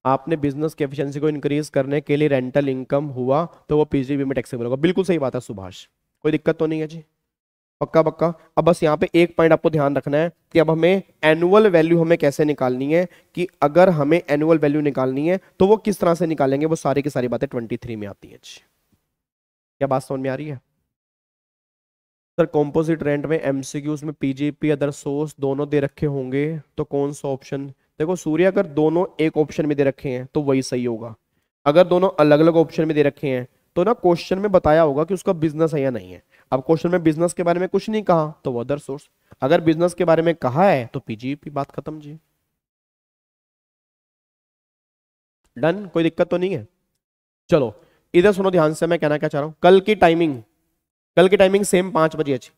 A: आपने बिजनेस की एफिशिएंसी को इंक्रीज करने के लिए रेंटल इनकम हुआ तो वो पीजीबी में टैक्सेबल होगा बिल्कुल सही बात है सुभाष कोई दिक्कत तो नहीं है जी पक्का पक्का अब बस यहाँ पे एक पॉइंट आपको ध्यान रखना है कि अब हमें एनुअल वैल्यू हमें कैसे निकालनी है कि अगर हमें एनुअल वैल्यू निकालनी है तो वो किस तरह से निकालेंगे वो सारी की सारी बातें ट्वेंटी थ्री में आती हैं क्या बात समझ में आ रही है सर कॉम्पोजिट रेंट में एम में पीजीपी अदर सोर्स दोनों दे रखे होंगे तो कौन सा ऑप्शन देखो सूर्य अगर दोनों एक ऑप्शन में दे रखे हैं तो वही सही होगा अगर दोनों अलग अलग ऑप्शन में दे रखे हैं तो ना क्वेश्चन में बताया होगा कि उसका बिजनेस है या नहीं है अब क्वेश्चन में बिजनेस के बारे में कुछ नहीं कहा तो वो अदर सोर्स अगर बिजनेस के बारे में कहा है तो पीजीपी बात खत्म जी डन कोई दिक्कत तो नहीं है चलो इधर सुनो ध्यान से मैं कहना क्या चाह रहा हूं कल की टाइमिंग कल की टाइमिंग सेम पांच बजे अच्छी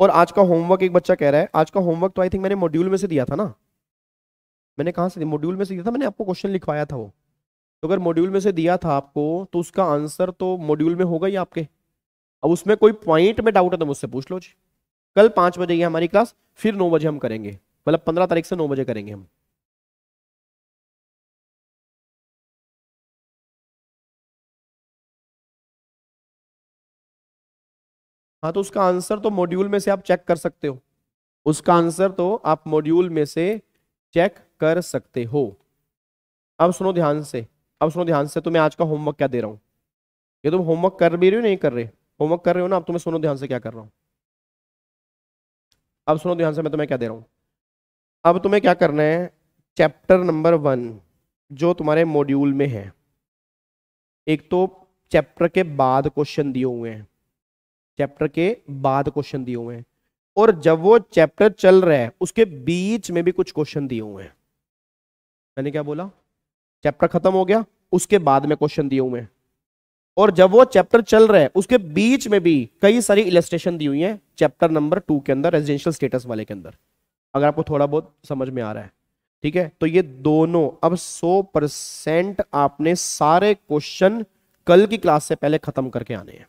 A: और आज का होमवर्क एक बच्चा कह रहा है आज का होमवर्क तो आई थिंक मैंने मॉड्यूल में से दिया था ना मैंने कहा से मॉड्यूल में से दिया था मैंने आपको क्वेश्चन लिखवाया था वो तो अगर मॉड्यूल में से दिया था आपको तो उसका आंसर तो मॉड्यूल में होगा ही आपके अब उसमें कोई पॉइंट में डाउट है तो मुझसे पूछ लो जी कल पाँच बजे ये हमारी क्लास फिर नौ बजे हम करेंगे मतलब पंद्रह तारीख से नौ
B: बजे करेंगे हम हाँ तो उसका
A: आंसर तो मॉड्यूल में से आप चेक कर सकते हो उसका आंसर तो आप मॉड्यूल में से चेक कर सकते हो अब सुनो ध्यान से अब सुनो ध्यान से तुम्हें आज का होमवर्क क्या दे रहा हूँ ये तुम होमवर्क कर भी रहे हो नहीं कर रहे होमवर्क कर रहे हो ना अब तुम्हें सुनो ध्यान से क्या कर रहा हूँ अब सुनो ध्यान से मैं तुम्हें क्या दे रहा हूँ अब तुम्हें क्या करना है चैप्टर नंबर वन जो तुम्हारे मॉड्यूल में है एक तो चैप्टर के बाद क्वेश्चन दिए हुए हैं चैप्टर के बाद क्वेश्चन दिए हुए हैं और जब वो चैप्टर चल रहा है उसके बीच में भी कुछ क्वेश्चन दिए हुए हैं मैंने क्या बोला चैप्टर खत्म हो गया उसके बाद में क्वेश्चन दिए हुए हैं और जब वो चैप्टर चल रहा है उसके बीच में भी कई सारी इलस्ट्रेशन दी हुई हैं चैप्टर नंबर टू के अंदर रेजिडेंशियल स्टेटस वाले के अंदर अगर आपको थोड़ा बहुत समझ में आ रहा है ठीक है तो ये दोनों अब 100 परसेंट आपने सारे क्वेश्चन कल की क्लास से पहले खत्म करके आने हैं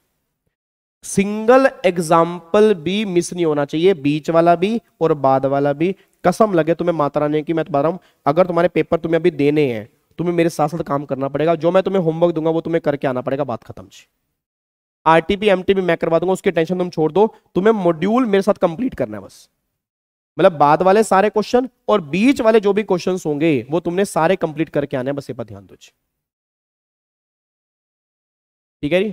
A: सिंगल एग्जाम्पल भी मिस नहीं होना चाहिए बीच वाला भी और बाद वाला भी कसम लगे तुम्हें माता रानी की मैं बता रहा हूं अगर तुम्हारे पेपर तुम्हें अभी देने हैं तुम्हें मेरे साथ साथ काम करना पड़ेगा जो मैं तुम्हें होमवर्क दूंगा वो तुम्हें करके आना पड़ेगा बात खत्म जी आरटीपी एमटीपी मैं करवा दूंगा उसकी टेंशन तुम छोड़ दो तुम्हें मॉड्यूल मेरे साथ कंप्लीट करना है बस मतलब बाद वाले सारे क्वेश्चन और बीच वाले जो भी क्वेश्चन होंगे वो तुमने सारे कंप्लीट करके आने बस ये पर ध्यान दो जी ठीक है जी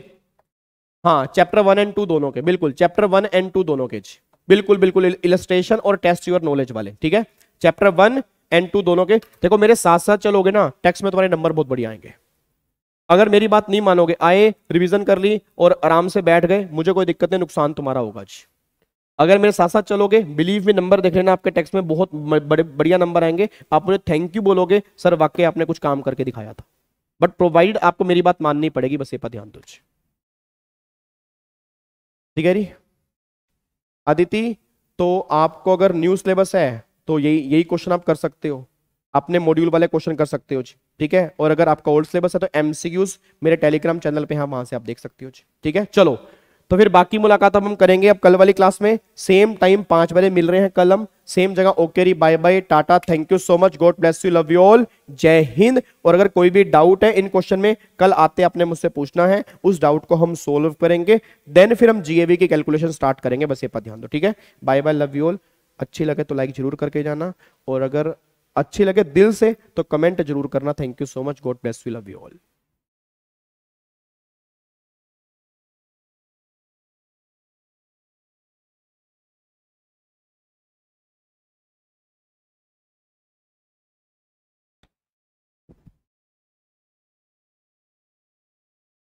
A: हाँ चैप्टर वन एंड टू दोनों के बिल्कुल चैप्टर वन एंड टू दोनों के जी बिल्कुल बिल्कुल इलस्ट्रेशन और टेस्ट योर नॉलेज वाले ठीक है चैप्टर वन एन टू दोनों के देखो मेरे साथ साथ चलोगे ना टेक्स्ट में तुम्हारे नंबर बहुत बढ़िया आएंगे अगर मेरी बात नहीं मानोगे आए रिवीजन कर ली और आराम से बैठ गए मुझे कोई दिक्कत नहीं नुकसान तुम्हारा होगा जी अगर मेरे साथ साथ चलोगे बिलीव में नंबर देख लेना आपके टेक्स्ट में बहुत बड़े बढ़िया नंबर आएंगे आप मुझे थैंक यू बोलोगे सर वाकई आपने कुछ काम करके दिखाया था बट प्रोवाइड आपको मेरी बात माननी पड़ेगी बस ये पर ध्यान दो ठीक है जी अदिति तो आपको अगर न्यू सिलेबस है तो यही यही क्वेश्चन आप कर सकते हो अपने मॉड्यूल वाले क्वेश्चन कर सकते हो जी ठीक है और अगर आपका ओल्ड सिलेबस है तो एमसीक्यूज मेरे टेलीग्राम चैनल पे हाँ वहां से आप देख सकते हो जी ठीक है चलो तो फिर बाकी मुलाकात अब हम करेंगे अब कल वाली क्लास में सेम टाइम पांच बजे मिल रहे हैं कल हम सेम जगह ओके री bye bye tata thank you so much God bless you love you all जय हिंद और अगर कोई भी डाउट है इन क्वेश्चन में कल आते आपने मुझसे पूछना है उस डाउट को हम सोल्व करेंगे देन फिर हम जीएवी की कैलकुलेशन स्टार्ट करेंगे बस ये पर ध्यान दो ठीक है bye bye love you all अच्छी लगे तो लाइक जरूर करके जाना और अगर अच्छी लगे दिल से तो कमेंट जरूर करना thank you so much God bless you love you all